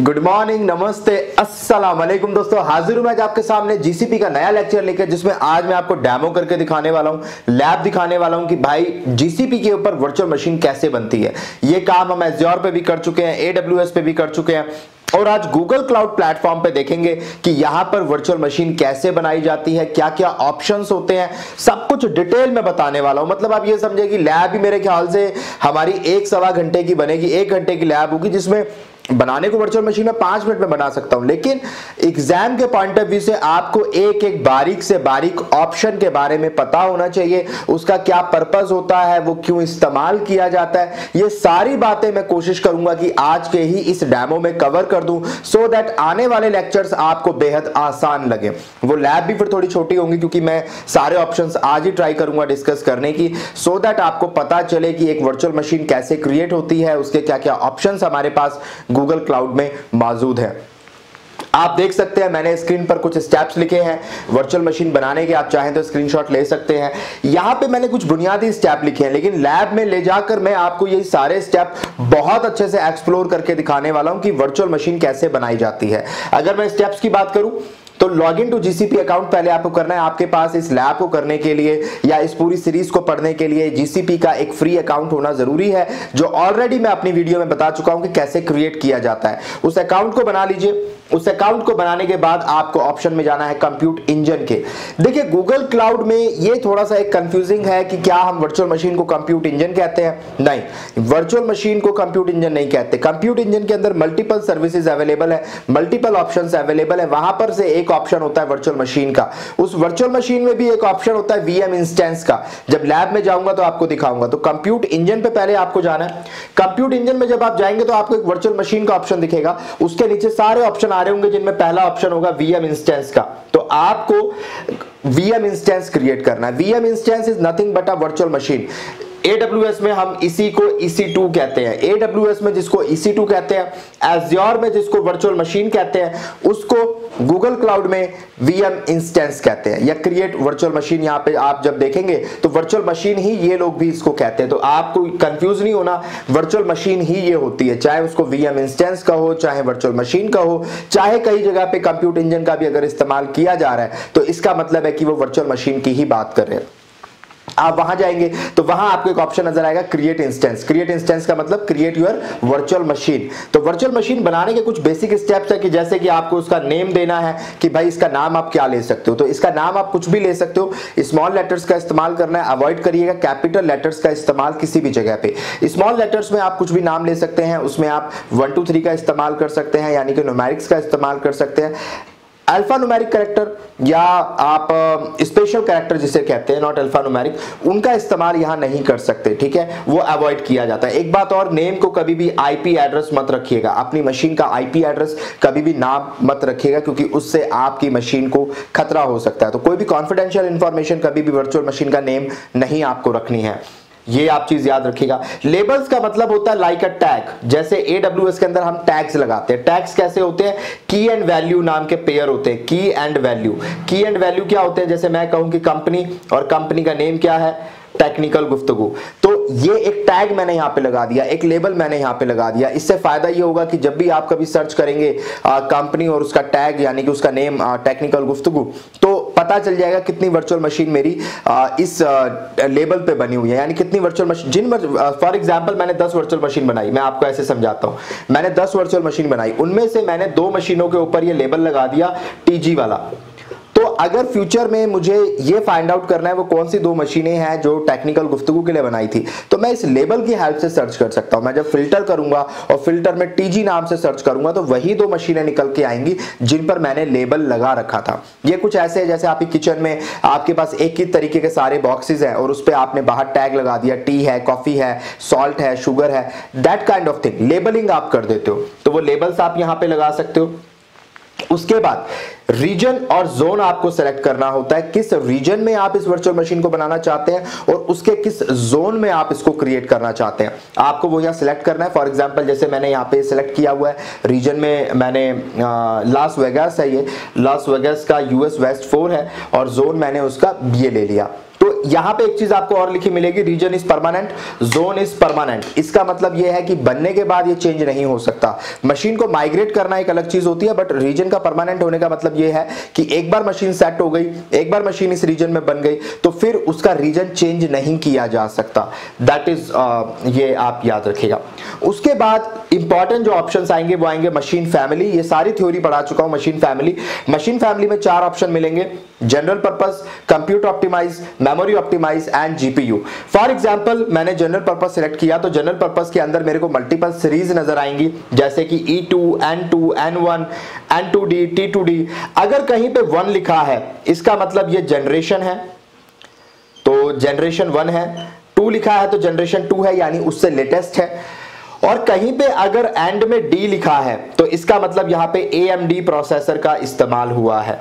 good morning नमस्ते अस्सलाम वालेकुम दोस्तों हाजिर हूं मैं आपके सामने जीसीपी का नया लेक्चर लेकर जिसमें आज मैं आपको डेमो करके दिखाने वाला हूं लैब दिखाने वाला हूं कि भाई जीसीपी के ऊपर वर्चुअल मशीन कैसे बनती है ये काम हम एजोर पे भी कर चुके हैं एडब्ल्यू पे भी कर चुके हैं और आज गूगल क्लाउड प्लेटफॉर्म पे देखेंगे कि यहां पर वर्चुअल मशीन कैसे बनाई जाती है क्या क्या ऑप्शंस होते हैं सब कुछ डिटेल में बताने वाला हूं मतलब आप ये समझे कि लैब ही मेरे ख्याल से हमारी एक सवा घंटे की बनेगी एक घंटे की लैब होगी जिसमें बनाने को वर्चुअल मशीन में पांच मिनट में बना सकता हूं लेकिन एग्जाम के पॉइंट ऑफ व्यू से आपको एक एक बारीक से बारीक ऑप्शन के बारे में पता होना चाहिए उसका क्या पर्पज होता है वो क्यों इस्तेमाल किया जाता है ये सारी बातें मैं कोशिश करूंगा कि आज के ही इस डैमो में कवर कर दूं सो so दैट आने वाले लेक्चर्स आपको बेहद आसान लगे वो लैब भी फिर थोड़ी छोटी होंगी क्योंकि मैं सारे ऑप्शन आज ही ट्राई करूंगा डिस्कस करने की सो so दैट आपको पता चले कि एक वर्चुअल मशीन कैसे क्रिएट होती है उसके क्या क्या ऑप्शन हमारे पास गूगल क्लाउड में मौजूद है आप देख सकते हैं मैंने स्क्रीन पर कुछ स्टेप्स लिखे हैं वर्चुअल मशीन बनाने के आप चाहें तो स्क्रीनशॉट ले सकते हैं यहाँ पे मैंने कुछ बुनियादी स्टेप लिखे हैं लेकिन लैब में ले जाकर मैं आपको ये सारे स्टेप बहुत अच्छे से एक्सप्लोर करके दिखाने वाला हूँ कि वर्चुअल मशीन कैसे बनाई जाती है अगर मैं स्टेप्स की बात करूँ तो log in to GCP account पहले आपको करना है आपके पास इस लैब को करने के लिए या इस पूरी सीरीज को पढ़ने के लिए जीसीपी का एक फ्री अकाउंट होना जरूरी है जो ऑलरेडी मैं अपनी वीडियो में बता चुका हूं कि कैसे क्रिएट किया जाता है उस अकाउंट को बना लीजिए उस अकाउंट को बनाने के बाद आपको ऑप्शन में जाना है कंप्यूट इंजन के देखिए गूगल क्लाउड में ये थोड़ा सा एक कंफ्यूजिंग है कि क्या हम वर्चुअल मशीन को कंप्यूट इंजन कहते हैं नहीं वर्चुअल मशीन को कंप्यूट इंजन नहीं कहते कंप्यूट इंजन के अंदर मल्टीपल सर्विसेज अवेलेबल है मल्टीपल ऑप्शन अवेलेबल है वहां पर से एक एक ऑप्शन होता है वर्चुअल मशीन का उस वर्चुअल मशीन में भी एक ऑप्शन होता है वीएम इंस्टेंस का जब लैब में जाऊंगा तो आपको दिखाऊंगा तो कंप्यूट इंजन पे पहले आपको जाना है कंप्यूट इंजन में जब आप जाएंगे तो आपको एक वर्चुअल मशीन का ऑप्शन दिखेगा उसके नीचे सारे ऑप्शन आ रहे होंगे जिनमें पहला ऑप्शन होगा वीएम इंस्टेंस का तो आपको वीएम इंस्टेंस क्रिएट करना है VM instance is nothing but a virtual machine AWS में हम इसी को EC2 कहते हैं AWS में जिसको EC2 कहते हैं Azure में जिसको वर्चुअल मशीन कहते हैं उसको Google क्लाउड में VM इंस्टेंस कहते हैं या क्रिएट वर्चुअल मशीन यहाँ पे आप जब देखेंगे तो वर्चुअल मशीन ही ये लोग भी इसको कहते हैं तो आपको कंफ्यूज नहीं होना वर्चुअल मशीन ही ये होती है चाहे उसको VM इंस्टेंस का हो चाहे वर्चुअल मशीन का हो चाहे कई जगह पे कंप्यूट इंजन का भी अगर इस्तेमाल किया जा रहा है तो इसका मतलब है कि वो वर्चुअल मशीन की ही बात कर रहे हैं आप वहां जाएंगे तो वहां आपको एक ऑप्शन नजर आएगा क्रिएट इंस्टेंस क्रिएट इंस्टेंस का मतलब क्रिएट यूर वर्चुअल मशीन तो वर्चुअल मशीन बनाने के कुछ बेसिक स्टेप्स है कि जैसे कि आपको उसका नेम देना है कि भाई इसका नाम आप क्या ले सकते हो तो इसका नाम आप कुछ भी ले सकते हो स्मॉल लेटर्स का इस्तेमाल करना है अवॉइड करिएगा कैपिटल लेटर्स का इस्तेमाल किसी भी जगह पे स्मॉल लेटर्स में आप कुछ भी नाम ले सकते हैं उसमें आप वन टू थ्री का इस्तेमाल कर सकते हैं यानी कि नोमैरिक्स का इस्तेमाल कर सकते हैं नुमेरिक करेक्टर या आप स्पेशल कैरेक्टर जिसे कहते हैं नॉट अल्फानुमेरिक उनका इस्तेमाल यहाँ नहीं कर सकते ठीक है वो अवॉइड किया जाता है एक बात और नेम को कभी भी आईपी एड्रेस मत रखिएगा अपनी मशीन का आईपी एड्रेस कभी भी नाम मत रखिएगा क्योंकि उससे आपकी मशीन को खतरा हो सकता है तो कोई भी कॉन्फिडेंशियल इंफॉर्मेशन कभी भी वर्चुअल मशीन का नेम नहीं आपको रखनी है ये आप चीज याद रखिएगा लेबल्स का मतलब होता है लाइक अ टैग जैसे एडब्ल्यू के अंदर हम टैग्स लगाते हैं टैग्स कैसे होते हैं की एंड वैल्यू नाम के पेयर होते हैं key and value key and value क्या होते हैं जैसे मैं कहूं कि कंपनी और कंपनी का नेम क्या है टेक्निकल गुफ्तगु तो ये एक टैग मैंने यहाँ पे लगा दिया एक लेबल मैंने यहाँ पे लगा दिया इससे फायदा ये होगा कि जब भी आप कभी सर्च करेंगे कंपनी और उसका टैग यानी कि उसका नेम टेक्निकल गुफ्तगु तो पता चल जाएगा कितनी वर्चुअल मशीन मेरी इस लेबल पे बनी हुई है यानी कितनी वर्चुअल मशीन जिन फॉर एग्जाम्पल मैंने दस वर्चुअल मशीन बनाई मैं आपको ऐसे समझाता हूँ मैंने दस वर्चुअल मशीन बनाई उनमें से मैंने दो मशीनों के ऊपर ये लेबल लगा दिया टीजी वाला तो अगर फ्यूचर में मुझे ये फाइंड आउट करना है वो कौन सी दो मशीनें हैं जो टेक्निकल गुफ्तगु के लिए बनाई थी तो मैं इस लेबल की हेल्प से सर्च कर सकता हूं मैं जब फिल्टर करूंगा और फिल्टर में टीजी नाम से सर्च करूंगा तो वही दो मशीनें निकल के आएंगी जिन पर मैंने लेबल लगा रखा था ये कुछ ऐसे है जैसे आपकी किचन में आपके पास एक ही तरीके के सारे बॉक्सेज हैं और उस पर आपने बाहर टैग लगा दिया टी है कॉफी है सॉल्ट है शुगर है that kind of thing labelling आप कर देते हो तो वो लेबल्स आप यहाँ पे लगा सकते हो उसके बाद रीजन और जोन आपको सेलेक्ट करना होता है किस रीजन में आप इस वर्चुअल मशीन को बनाना चाहते हैं और उसके किस जोन में आप इसको क्रिएट करना चाहते हैं आपको वो यहाँ सेलेक्ट करना है फॉर एग्जांपल जैसे मैंने यहाँ पे सेलेक्ट किया हुआ है रीजन में मैंने लास वेगास है ये लास वेगास का यूएस वेस्ट फोर है और जोन मैंने उसका बी ले लिया तो यहां पे एक चीज आपको और लिखी मिलेगी region is permanent zone is permanent इसका मतलब यह है कि बनने के बाद ये चेंज नहीं हो सकता मशीन को माइग्रेट करना एक अलग चीज होती है बट रीजन का परमानेंट होने का मतलब यह है कि एक बार मशीन सेट हो गई एक बार मशीन इस रीजन में बन गई तो फिर उसका रीजन चेंज नहीं किया जा सकता दैट इज uh, ये आप याद रखेगा उसके बाद इंपॉर्टेंट जो ऑप्शन आएंगे वो आएंगे मशीन फैमिली ये सारी थ्योरी पढ़ा चुका हूं मशीन फैमिली मशीन फैमिली में चार ऑप्शन मिलेंगे general purpose computer optimise memory optimise and GPU for example मैंने जनरल पर्पज सेलेक्ट किया तो जनरल पर्पज के अंदर मेरे को मल्टीपल सीरीज नजर आएंगी जैसे कि E two N two N one N two D T two D अगर कहीं पे वन लिखा है इसका मतलब ये जनरेशन है तो जनरेशन वन है टू लिखा है तो जनरेशन टू है यानी उससे लेटेस्ट है और कहीं पे अगर एंड में डी लिखा है तो इसका मतलब यहां पे ए प्रोसेसर का इस्तेमाल हुआ है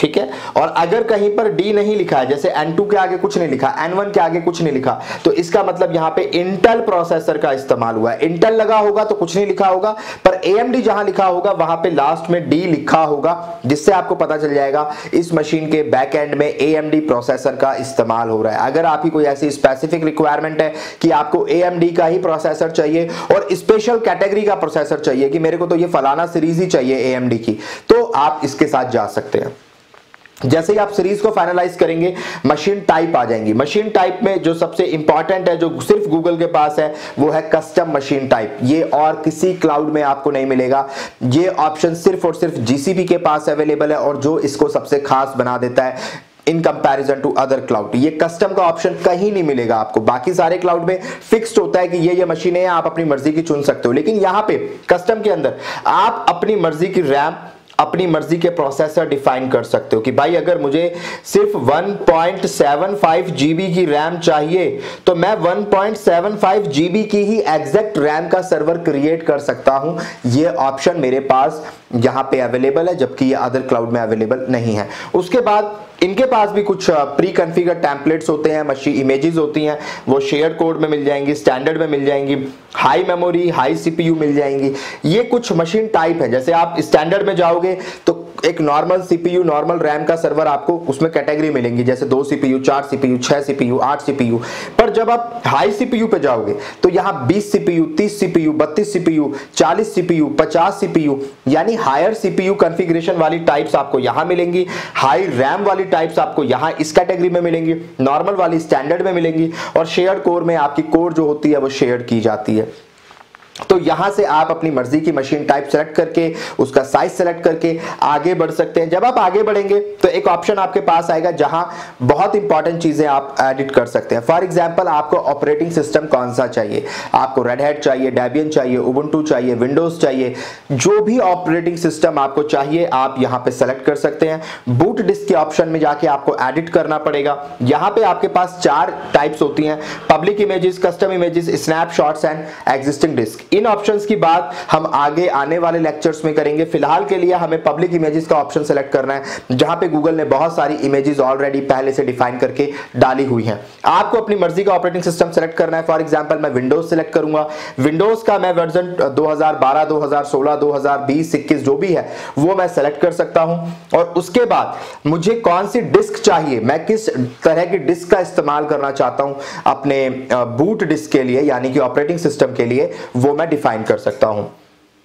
ठीक है और अगर कहीं पर डी नहीं लिखा है जैसे टू के आगे कुछ नहीं लिखा एन वन के आगे कुछ नहीं लिखा तो इसका मतलब यहां पे इंटेल प्रोसेसर का इस्तेमाल हुआ है इंटेल लगा होगा तो कुछ नहीं लिखा होगा पर डी जहां लिखा होगा वहां पे लास्ट में डी लिखा होगा जिससे आपको पता चल जाएगा इस मशीन के बैक एंड में डी प्रोसेसर का इस्तेमाल हो रहा है अगर आपकी कोई ऐसी स्पेसिफिक रिक्वायरमेंट है कि आपको डी का ही प्रोसेसर चाहिए और स्पेशल कैटेगरी का प्रोसेसर चाहिए कि मेरे को तो ये फलाना सीरीज ही चाहिए डी की तो आप इसके साथ जा सकते हैं जैसे ही आप सीरीज को फाइनलाइज करेंगे मशीन टाइप आ जाएंगी मशीन टाइप में जो सबसे इंपॉर्टेंट है जो सिर्फ गूगल के पास है वो है कस्टम मशीन टाइप ये और किसी क्लाउड में आपको नहीं मिलेगा ये ऑप्शन सिर्फ और सिर्फ जीसीबी के पास अवेलेबल है और जो इसको सबसे खास बना देता है in comparison to other cloud ये कस्टम का ऑप्शन कहीं नहीं मिलेगा आपको बाकी सारे क्लाउड में फिक्स्ड होता है कि ये ये मशीनें आप अपनी मर्जी की चुन सकते हो लेकिन यहां पे कस्टम के अंदर आप अपनी मर्जी की रैम अपनी मर्जी के प्रोसेसर डिफाइन कर सकते हो कि भाई अगर मुझे सिर्फ 1.75 जीबी की रैम चाहिए तो मैं 1.75 जीबी की ही एग्जैक्ट रैम का सर्वर क्रिएट कर सकता हूं ये ऑप्शन मेरे पास यहां पे अवेलेबल है जबकि ये अदर क्लाउड में अवेलेबल नहीं है उसके बाद इनके पास भी कुछ प्री कन्फिगर टैंपलेट्स होते हैं मशीन इमेजेस होती हैं वो शेयर कोड में मिल जाएंगी स्टैंडर्ड में मिल जाएंगी हाई मेमोरी हाई सीपीयू मिल जाएंगी ये कुछ मशीन टाइप है जैसे आप स्टैंडर्ड में जाओगे तो एक नॉर्मल सीपीयू नॉर्मल रैम का सर्वर आपको उसमें कैटेगरी मिलेंगी जैसे दो सीपीयू चार सीपीयू छह सीपीयू आठ सीपीयू पर जब आप हाई सीपीयू पे जाओगे तो यहाँ बीस सीपीयू तीस सीपीयू बत्तीस सीपीयू चालीस सीपीयू पचास सीपीयू यानी हायर सीपीयू कॉन्फ़िगरेशन वाली टाइप्स आपको यहाँ मिलेंगी हाई रैम वाली टाइप्स आपको यहाँ इस कैटेगरी में मिलेंगी नॉर्मल वाली स्टैंडर्ड में मिलेंगी और शेयर कोर में आपकी कोर जो होती है वो शेयर की जाती है तो यहां से आप अपनी मर्जी की मशीन टाइप सेलेक्ट करके उसका साइज सेलेक्ट करके आगे बढ़ सकते हैं जब आप आगे बढ़ेंगे तो एक ऑप्शन आपके पास आएगा जहां बहुत इंपॉर्टेंट चीजें आप एडिट कर सकते हैं फॉर एग्जाम्पल आपको ऑपरेटिंग सिस्टम कौन सा चाहिए आपको रेड हेड चाहिए डेबियन चाहिए उबंटू चाहिए विंडोज चाहिए जो भी ऑपरेटिंग सिस्टम आपको चाहिए आप यहां पर सेलेक्ट कर सकते हैं बूट डिस्क के ऑप्शन में जाके आपको एडिट करना पड़ेगा यहां पर आपके पास चार टाइप्स होती हैं public images custom images snapshots and existing disk इन ऑप्शंस की बात हम आगे आने वाले लेक्चर्स में करेंगे फिलहाल के लिए हमें पब्लिक इमेजेस का ऑप्शन सेलेक्ट करना है जहां पे गूगल ने बहुत सारी इमेजेस ऑलरेडी पहले से डिफाइन करके डाली हुई हैं आपको अपनी मर्जी का ऑपरेटिंग सिस्टम सेलेक्ट करना है फॉर एग्जाम्पल मैं विंडोज सेलेक्ट करूंगा विंडोज का मैं वर्जन 2012 2016 2020 21 जो भी है वो मैं सेलेक्ट कर सकता हूं और उसके बाद मुझे कौन सी डिस्क चाहिए मैं किस तरह की डिस्क का इस्तेमाल करना चाहता हूं अपने बूट डिस्क के लिए यानी कि ऑपरेटिंग सिस्टम के लिए वो वो मैं डिफाइन कर सकता हूं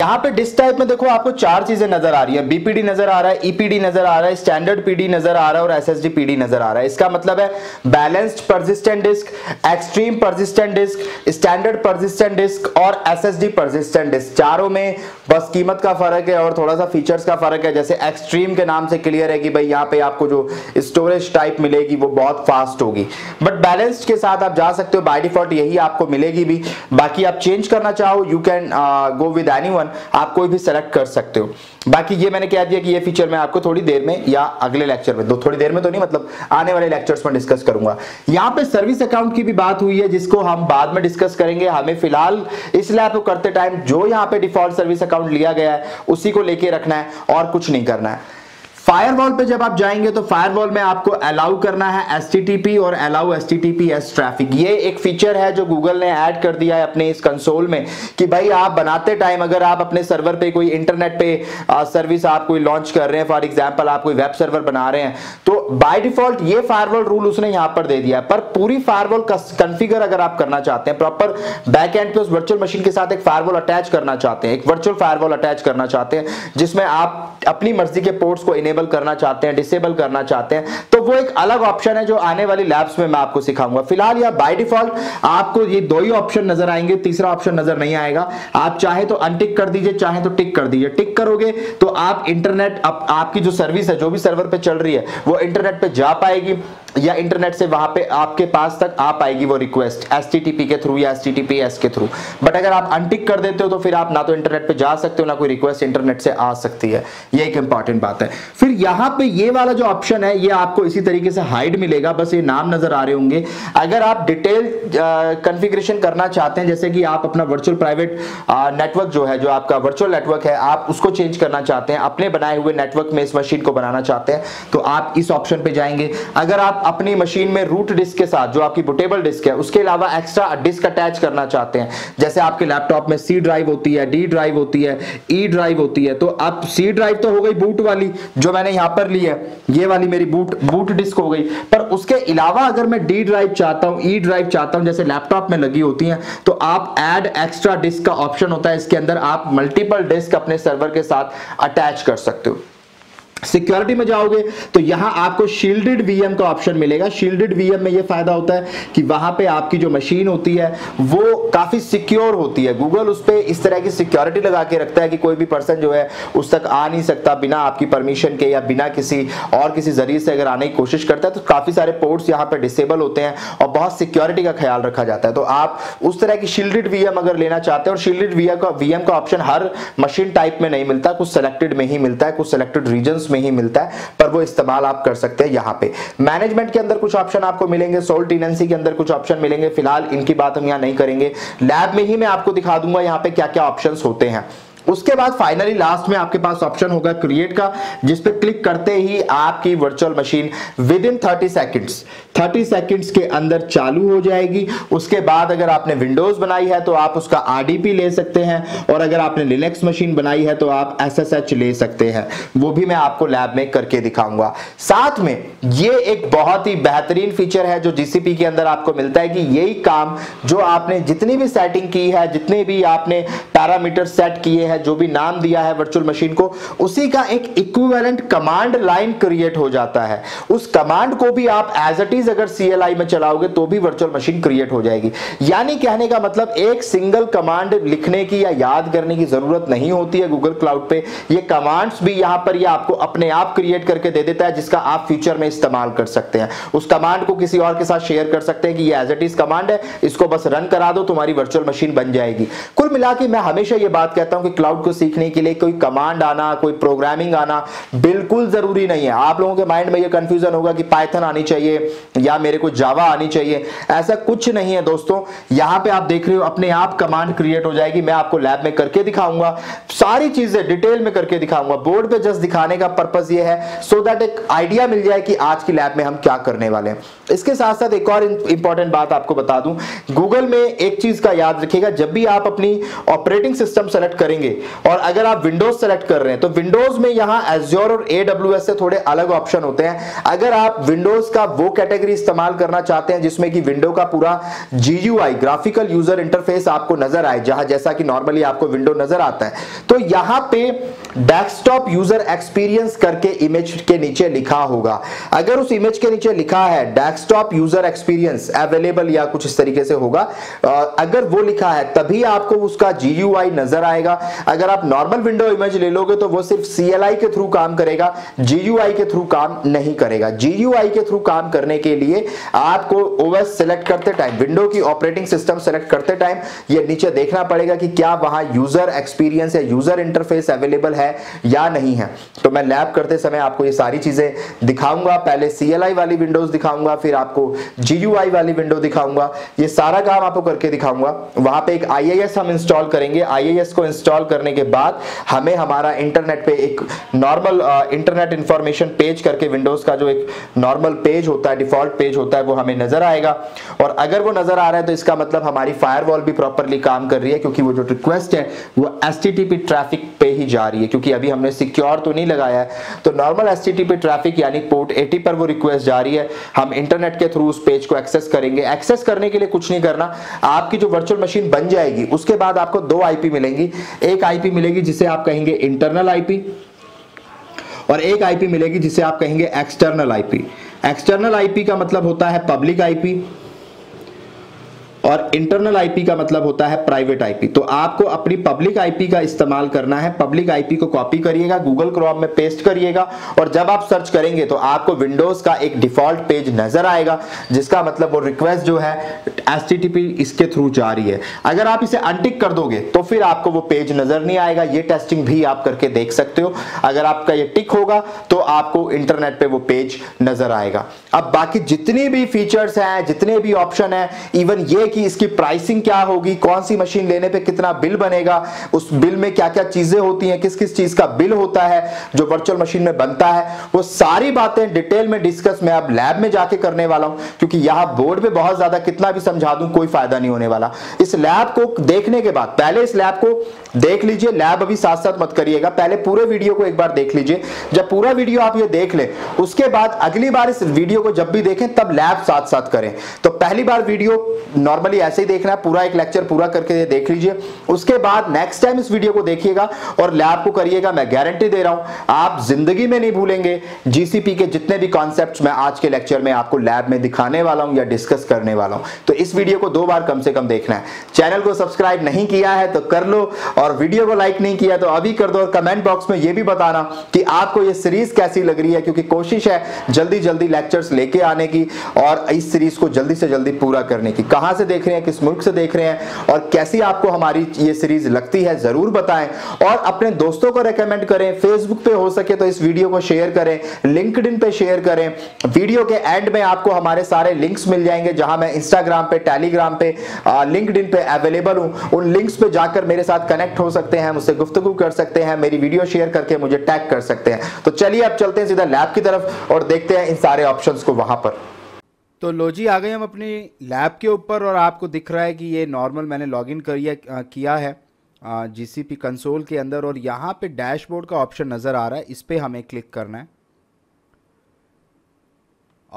यहाँ पे डिस्क टाइप में देखो आपको चार चीजें नजर आ रही है बीपीडी नजर आ रहा है ईपीडी नजर आ रहा है स्टैंडर्ड पीडी नजर आ रहा है और एस पीडी नजर आ रहा है इसका मतलब है balanced persistent disk extreme persistent disk standard persistent disk और एस परसिस्टेंट डिस्क चारों में बस कीमत का फर्क है और थोड़ा सा फीचर्स का फर्क है जैसे एक्सट्रीम के नाम से क्लियर है कि भाई यहाँ पे आपको जो स्टोरेज टाइप मिलेगी वो बहुत फास्ट होगी बट बैलेंस्ड के साथ आप जा सकते हो बाई डिफॉल्ट यही आपको मिलेगी भी बाकी आप चेंज करना चाहो you can go with any one आप कोई भी सेलेक्ट कर सकते हो बाकी ये मैंने क्या दिया कि ये फीचर मैं आपको थोड़ी देर में या अगले लेक्चर में दो थोड़ी देर में तो नहीं मतलब आने वाले लेक्चर्स में डिस्कस करूंगा यहाँ पे सर्विस अकाउंट की भी बात हुई है जिसको हम बाद में डिस्कस करेंगे हमें फिलहाल इस लैप को करते टाइम जो यहाँ पे डिफॉल्ट सर्विस अकाउंट लिया गया है उसी को लेके रखना है और कुछ नहीं करना है फायरवॉल पे जब आप जाएंगे तो फायरवॉल में आपको अलाउ करना है एस और अलाउ एस एस ट्रैफिक ये एक फीचर है जो गूगल ने ऐड कर दिया है अपने इस कंसोल में कि भाई आप बनाते टाइम अगर आप अपने सर्वर पे कोई इंटरनेट पे सर्विस आप कोई लॉन्च कर रहे हैं फॉर एग्जाम्पल आप कोई वेब सर्वर बना रहे हैं तो बाय डिफॉल्ट ये फायरवॉल रूल उसने यहाँ पर दे दिया पर पूरी फायरवॉल कन्फिगर अगर आप करना चाहते हैं प्रॉपर बैक एंड पे उस वर्चुअल मशीन के साथ एक फायरवॉल अटैच करना चाहते हैं एक वर्चुअल फायरवॉल अटैच करना चाहते हैं जिसमें आप अपनी मर्जी के पोर्ट्स को इनेबल इनेबल करना चाहते हैं डिसेबल करना चाहते हैं तो वो एक अलग ऑप्शन है जो आने वाली लैब्स में मैं आपको सिखाऊंगा फिलहाल या बाय डिफॉल्ट आपको ये दो ही ऑप्शन नजर आएंगे तीसरा ऑप्शन नजर नहीं आएगा आप चाहे तो अनटिक कर दीजिए चाहे तो टिक कर दीजिए टिक करोगे तो आप इंटरनेट आप, आपकी जो सर्विस है जो भी सर्वर पर चल रही है वो इंटरनेट पर जा पाएगी या इंटरनेट से वहां पे आपके पास तक आ पाएगी वो रिक्वेस्ट एस के थ्रू या एस के थ्रू बट अगर आप अनटिक कर देते हो तो फिर आप ना तो इंटरनेट पे जा सकते हो ना कोई रिक्वेस्ट इंटरनेट से आ सकती है ये एक इंपॉर्टेंट बात है फिर यहाँ पे ये वाला जो ऑप्शन है ये आपको इसी तरीके से हाइड मिलेगा बस ये नाम नजर आ रहे होंगे अगर आप डिटेल कन्फिग्रेशन करना चाहते हैं जैसे कि आप अपना वर्चुअल प्राइवेट नेटवर्क जो है जो आपका वर्चुअल नेटवर्क है आप उसको चेंज करना चाहते हैं अपने बनाए हुए नेटवर्क में इस मशीन को बनाना चाहते हैं तो आप इस ऑप्शन पे जाएंगे अगर आप अपनी मशीन में रूट डिस्क के साथ जो आपकी बुटेबल डिस्क है उसके अलावा एक्स्ट्रा डिस्क अटैच करना चाहते हैं जैसे आपके लैपटॉप में सी ड्राइव होती है डी ड्राइव होती है ई e ड्राइव होती है तो आप सी ड्राइव तो हो गई बूट वाली जो मैंने यहां पर ली है ये वाली मेरी बूट बूट डिस्क हो गई पर उसके अलावा अगर मैं डी ड्राइव चाहता हूँ ई e ड्राइव चाहता हूँ जैसे लैपटॉप में लगी होती है तो आप एड एक्स्ट्रा डिस्क का ऑप्शन होता है इसके अंदर आप मल्टीपल डिस्क अपने सर्वर के साथ अटैच कर सकते हो सिक्योरिटी में जाओगे तो यहां आपको शील्डेड वीएम का ऑप्शन मिलेगा शील्डेड वीएम में ये फायदा होता है कि वहां पे आपकी जो मशीन होती है वो काफी सिक्योर होती है गूगल उस पर इस तरह की सिक्योरिटी लगा के रखता है कि कोई भी पर्सन जो है उस तक आ नहीं सकता बिना आपकी परमिशन के या बिना किसी और किसी जरिए से अगर आने की कोशिश करता है तो काफी सारे पोर्ट्स यहाँ पर डिसेबल होते हैं और बहुत सिक्योरिटी का ख्याल रखा जाता है तो आप उस तरह की शील्डेड वीएम अगर लेना चाहते हैं और शील्डेड वीएम का वीएम का ऑप्शन हर मशीन टाइप में नहीं मिलता कुछ सेलेक्टेड में ही मिलता है कुछ सेलेक्टेड रीजन में में ही मिलता है पर वो इस्तेमाल आप कर सकते हैं यहाँ पे मैनेजमेंट के अंदर कुछ ऑप्शन आपको मिलेंगे सोल टीनेंसी के अंदर कुछ ऑप्शन मिलेंगे फिलहाल इनकी बात हम यहाँ नहीं करेंगे लैब में ही मैं आपको दिखा दूंगा यहाँ पे क्या क्या ऑप्शन होते हैं उसके बाद फाइनली लास्ट में आपके पास ऑप्शन होगा क्रिएट का जिस पर क्लिक करते ही आपकी virtual machine within thirty seconds thirty seconds के अंदर चालू हो जाएगी उसके बाद अगर आपने विंडोज बनाई है तो आप उसका आरडीपी ले सकते हैं और अगर आपने लिनक्स मशीन बनाई है तो आप एसएसएच ले सकते हैं वो भी मैं आपको लैब में करके दिखाऊंगा साथ में ये एक बहुत ही बेहतरीन फीचर है जो जीसीपी के अंदर आपको मिलता है कि यही काम जो आपने जितनी भी सेटिंग की है जितने भी आपने पैरामीटर सेट किए हैं जो भी नाम दिया है वर्चुअल मशीन को उसी का एक इक्विवेलेंट कमांड लाइन क्रिएट हो जाता है उस कमांड को भी आप एज इट इज अगर सीएलआई में चलाओगे तो भी वर्चुअल मशीन क्रिएट हो जाएगी यानी कहने का मतलब एक सिंगल कमांड लिखने की या याद करने की जरूरत नहीं होती है गूगल क्लाउड पे ये कमांड्स भी यहां पर ये आपको अपने आप क्रिएट करके दे देता है जिसका आप फ्यूचर में इस्तेमाल कर सकते हैं उस कमांड को किसी और के साथ शेयर कर सकते हैं कि ये एज इट इज कमांड है इसको बस रन करा दो तुम्हारी वर्चुअल मशीन बन जाएगी कुल मिला मैं हमेशा ये बात कहता हूं कि क्लाउड क्लाउड को सीखने के लिए कोई कमांड आना कोई प्रोग्रामिंग आना बिल्कुल जरूरी नहीं है आप लोगों के माइंड में ये कंफ्यूजन होगा कि पाइथन आनी चाहिए या मेरे को जावा आनी चाहिए ऐसा कुछ नहीं है दोस्तों यहां पे आप देख रहे हो अपने आप कमांड क्रिएट हो जाएगी मैं आपको लैब में करके दिखाऊंगा सारी चीजें डिटेल में करके दिखाऊंगा बोर्ड पे जस्ट दिखाने का पर्पज ये है सो दैट एक आइडिया मिल जाए कि आज की लैब में हम क्या करने वाले हैं इसके साथ साथ एक और इंपॉर्टेंट बात आपको बता दूं गूगल में एक चीज का याद रखिएगा जब भी आप अपनी ऑपरेटिंग सिस्टम सेलेक्ट करेंगे और अगर आप विंडोज सेलेक्ट कर रहे हैं तो विंडोज में यहां एज्योर और ए से थोड़े अलग ऑप्शन होते हैं अगर आप विंडोज का वो कैटेगरी इस्तेमाल करना चाहते हैं जिसमें कि विंडो का पूरा जी ग्राफिकल यूजर इंटरफेस आपको नजर आए जहां जैसा कि नॉर्मली आपको विंडो नजर आता है तो यहां पर डेस्कटॉप यूजर एक्सपीरियंस करके इमेज के नीचे लिखा होगा अगर उस इमेज के नीचे लिखा है डेस्कटॉप यूजर एक्सपीरियंस अवेलेबल या कुछ इस तरीके से होगा अगर वो लिखा है तभी आपको उसका जी नजर आएगा अगर आप नॉर्मल विंडो इमेज ले लोगे तो वो सिर्फ सी के थ्रू काम करेगा जी के थ्रू काम नहीं करेगा जी के थ्रू काम करने के लिए आपको ओएस सेलेक्ट करते टाइम विंडो की ऑपरेटिंग सिस्टम सेलेक्ट करते टाइम ये नीचे देखना पड़ेगा कि क्या वहां यूजर एक्सपीरियंस या यूजर इंटरफेस अवेलेबल है है या नहीं है तो मैं लैब करते समय आपको ये सारी चीज़ें दिखाऊंगा पहले CLI वाली विंडोज दिखाऊंगा फिर आपको GUI वाली विंडो दिखाऊंगा ये सारा काम आपको करके दिखाऊंगा वहां पे एक IIS हम इंस्टॉल करेंगे IIS को इंस्टॉल करने के बाद हमें हमारा इंटरनेट पे एक नॉर्मल इंटरनेट इंफॉर्मेशन पेज करके विंडोज का जो एक नॉर्मल पेज होता है डिफॉल्ट पेज होता है वो हमें नजर आएगा और अगर वो नजर आ रहा है तो इसका मतलब हमारी फायरवॉल भी प्रॉपरली काम कर रही है क्योंकि वो जो रिक्वेस्ट है वो एस ट्रैफिक पे ही जा रही है क्योंकि अभी हमने सिक्योर तो नहीं लगाया है तो नॉर्मल एस ट्रैफिक यानी पोर्ट एटी पर वो रिक्वेस्ट जा रही है हम इंटरनेट के थ्रू उस पेज को एक्सेस करेंगे एक्सेस करने के लिए कुछ नहीं करना आपकी जो वर्चुअल मशीन बन जाएगी उसके बाद आपको दो आईपी मिलेंगी एक आईपी मिलेगी जिसे आप कहेंगे इंटरनल आईपी और एक आईपी मिलेगी जिसे आप कहेंगे एक्सटर्नल आईपी एक्सटर्नल आईपी का मतलब होता है पब्लिक आईपी और इंटरनल आईपी का मतलब होता है प्राइवेट आईपी तो आपको अपनी पब्लिक आईपी का इस्तेमाल करना है पब्लिक आईपी को कॉपी करिएगा गूगल क्रॉम में पेस्ट करिएगा और जब आप सर्च करेंगे तो आपको विंडोज का एक डिफॉल्ट पेज नजर आएगा जिसका मतलब वो रिक्वेस्ट जो है एस इसके थ्रू जा रही है अगर आप इसे अनटिक कर दोगे तो फिर आपको वो पेज नजर नहीं आएगा ये टेस्टिंग भी आप करके देख सकते हो अगर आपका ये टिक होगा तो आपको इंटरनेट पे वो पेज नजर आएगा अब बाकी जितने भी फीचर्स हैं जितने भी ऑप्शन है इवन ये कि इसकी प्राइसिंग क्या होगी कौन सी मशीन लेने पे कितना बिल बनेगा उस बिल में क्या क्या चीजें होती हैं किस किस चीज का बिल होता है जो वर्चुअल मशीन में बनता है वो सारी बातें डिटेल में डिस्कस मैं अब लैब में जाके करने वाला हूं क्योंकि यहां बोर्ड पर बहुत ज्यादा कितना भी समझा दू कोई फायदा नहीं होने वाला इस लैब को देखने के बाद पहले इस लैब को देख लीजिए लैब अभी साथ साथ मत करिएगा पहले पूरे वीडियो को एक बार देख लीजिए जब पूरा वीडियो आप ये देख ले उसके बाद अगली बार इस वीडियो को जब भी देखें तब लैब साथ साथ करें तो पहली बार वीडियो नॉर्मल नॉर्मली ऐसे ही देखना है पूरा एक लेक्चर पूरा करके देख लीजिए उसके बाद नेक्स्ट टाइम इस वीडियो को देखिएगा और लैब को करिएगा मैं गारंटी दे रहा हूं आप जिंदगी में नहीं भूलेंगे जीसीपी के जितने भी कॉन्सेप्ट मैं आज के लेक्चर में आपको लैब में दिखाने वाला हूं या डिस्कस करने वाला हूं तो इस वीडियो को दो बार कम से कम देखना है चैनल को सब्सक्राइब नहीं किया है तो कर लो और वीडियो को लाइक नहीं किया तो अभी कर दो और कमेंट बॉक्स में यह भी बताना कि आपको यह सीरीज कैसी लग रही है क्योंकि कोशिश है जल्दी जल्दी लेक्चर्स लेके आने की और इस सीरीज को जल्दी से जल्दी पूरा करने की कहां से देख रहे हैं किस मुल्क से देख रहे हैं और कैसी आपको हमारी ये सीरीज लगती है जरूर बताएं और अपने दोस्तों को रेकमेंड करें फेसबुक पे हो सके तो इस वीडियो को शेयर करें लिंकड पे शेयर करें वीडियो के एंड में आपको हमारे सारे लिंक्स मिल जाएंगे जहां मैं इंस्टाग्राम पे टेलीग्राम पे लिंकड पे अवेलेबल हूं उन लिंक्स पे जाकर मेरे साथ कनेक्ट हो सकते हैं मुझसे गुफ्तु कर सकते हैं मेरी वीडियो शेयर करके मुझे टैग कर सकते हैं तो चलिए अब चलते हैं सीधा लैब की तरफ और देखते हैं इन सारे ऑप्शन को वहां पर तो लो जी आ गए हम अपनी लैब के ऊपर और आपको दिख रहा है कि ये नॉर्मल मैंने लॉगिन कर किया है जीसीपी कंसोल के अंदर और यहाँ पे डैशबोर्ड का ऑप्शन नज़र आ रहा है इस पर हमें क्लिक करना है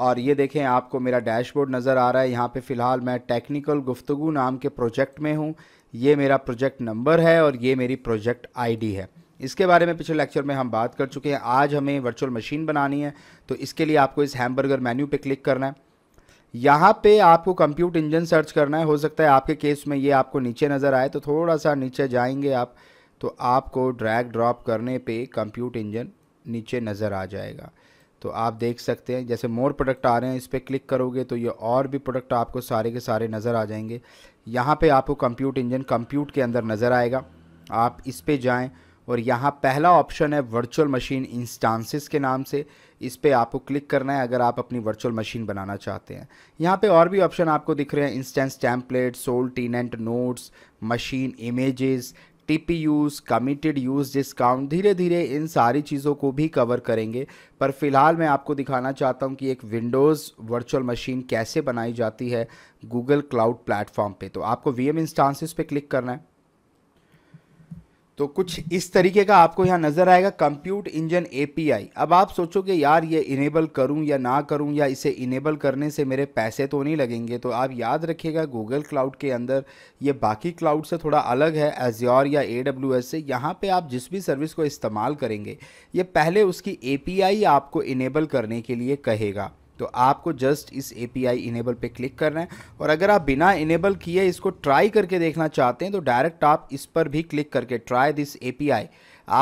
और ये देखें आपको मेरा डैशबोर्ड नज़र आ रहा है यहाँ पे फ़िलहाल मैं टेक्निकल गुफ्तगु नाम के प्रोजेक्ट में हूँ ये मेरा प्रोजेक्ट नंबर है और ये मेरी प्रोजेक्ट आईडी है इसके बारे में पिछले लेक्चर में हम बात कर चुके हैं आज हमें वर्चुअल मशीन बनानी है तो इसके लिए आपको इस हैमबर्गर मेन्यू पर क्लिक करना है यहाँ पे आपको कंप्यूट इंजन सर्च करना है हो सकता है आपके केस में ये आपको नीचे नज़र आए तो थोड़ा सा नीचे जाएंगे आप तो आपको ड्रैग ड्रॉप करने पे कंप्यूट इंजन नीचे नज़र आ जाएगा तो आप देख सकते हैं जैसे मोर प्रोडक्ट आ रहे हैं इस पर क्लिक करोगे तो ये और भी प्रोडक्ट आपको सारे के सारे नज़र आ जाएंगे यहाँ पर आपको कंप्यूट इंजन कंप्यूट के अंदर नज़र आएगा आप इस पर जाएँ और यहाँ पहला ऑप्शन है वर्चुअल मशीन इंस्टांसिस के नाम से इस पर आपको क्लिक करना है अगर आप अपनी वर्चुअल मशीन बनाना चाहते हैं यहाँ पे और भी ऑप्शन आपको दिख रहे हैं instance template sole tenant nodes machine images T P Us committed use discount धीरे धीरे इन सारी चीज़ों को भी कवर करेंगे पर फिलहाल मैं आपको दिखाना चाहता हूँ कि एक विंडोज़ वर्चुअल मशीन कैसे बनाई जाती है गूगल क्लाउड प्लेटफॉर्म पे तो आपको वी एम इंस्टांसिस पे क्लिक करना है तो कुछ इस तरीके का आपको यहाँ नज़र आएगा कंप्यूट इंजन एपीआई अब आप सोचोगे यार ये इनेबल करूँ या ना करूँ या इसे इनेबल करने से मेरे पैसे तो नहीं लगेंगे तो आप याद रखिएगा गूगल क्लाउड के अंदर ये बाकी क्लाउड से थोड़ा अलग है एज्योर या ए से यहाँ पे आप जिस भी सर्विस को इस्तेमाल करेंगे ये पहले उसकी ए आपको इनेबल करने के लिए कहेगा तो आपको जस्ट इस आई इनेबल पे क्लिक करना है और अगर आप बिना इनेबल किए इसको ट्राई करके देखना चाहते हैं तो डायरेक्ट आप इस पर भी क्लिक करके ट्राई दिस आई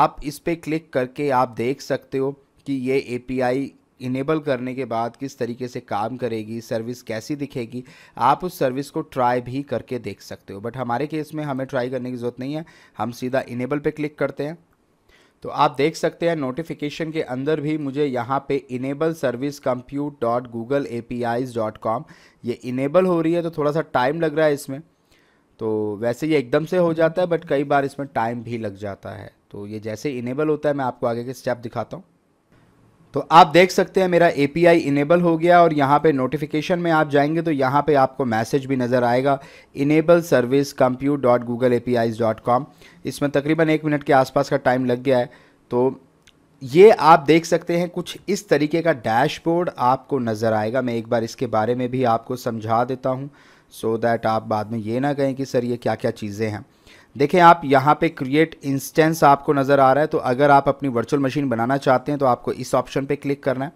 आप इस पर क्लिक करके आप देख सकते हो कि ये आई इनेबल करने के बाद किस तरीके से काम करेगी सर्विस कैसी दिखेगी आप उस सर्विस को ट्राई भी करके देख सकते हो बट हमारे केस में हमें ट्राई करने की ज़रूरत नहीं है हम सीधा इनेबल पे क्लिक करते हैं तो आप देख सकते हैं नोटिफिकेशन के अंदर भी मुझे यहाँ पे enable service compute dot Google A P Is dot com ये इनेबल हो रही है तो थोड़ा सा टाइम लग रहा है इसमें तो वैसे ये एकदम से हो जाता है बट कई बार इसमें टाइम भी लग जाता है तो ये जैसे इनेबल होता है मैं आपको आगे के स्टेप दिखाता हूँ तो आप देख सकते हैं मेरा एपीआई इनेबल हो गया और यहाँ पे नोटिफिकेशन में आप जाएंगे तो यहाँ पे आपको मैसेज भी नज़र आएगा enable service compute dot Google A P dot com इसमें तकरीबन एक मिनट के आसपास का टाइम लग गया है तो ये आप देख सकते हैं कुछ इस तरीके का डैशबोर्ड आपको नज़र आएगा मैं एक बार इसके बारे में भी आपको समझा देता हूँ सो so दैट आप बाद में ये ना कहें कि सर ये क्या क्या चीज़ें हैं देखें आप यहाँ पे क्रिएट इंस्टेंस आपको नज़र आ रहा है तो अगर आप अपनी वर्चुअल मशीन बनाना चाहते हैं तो आपको इस ऑप्शन पे क्लिक करना है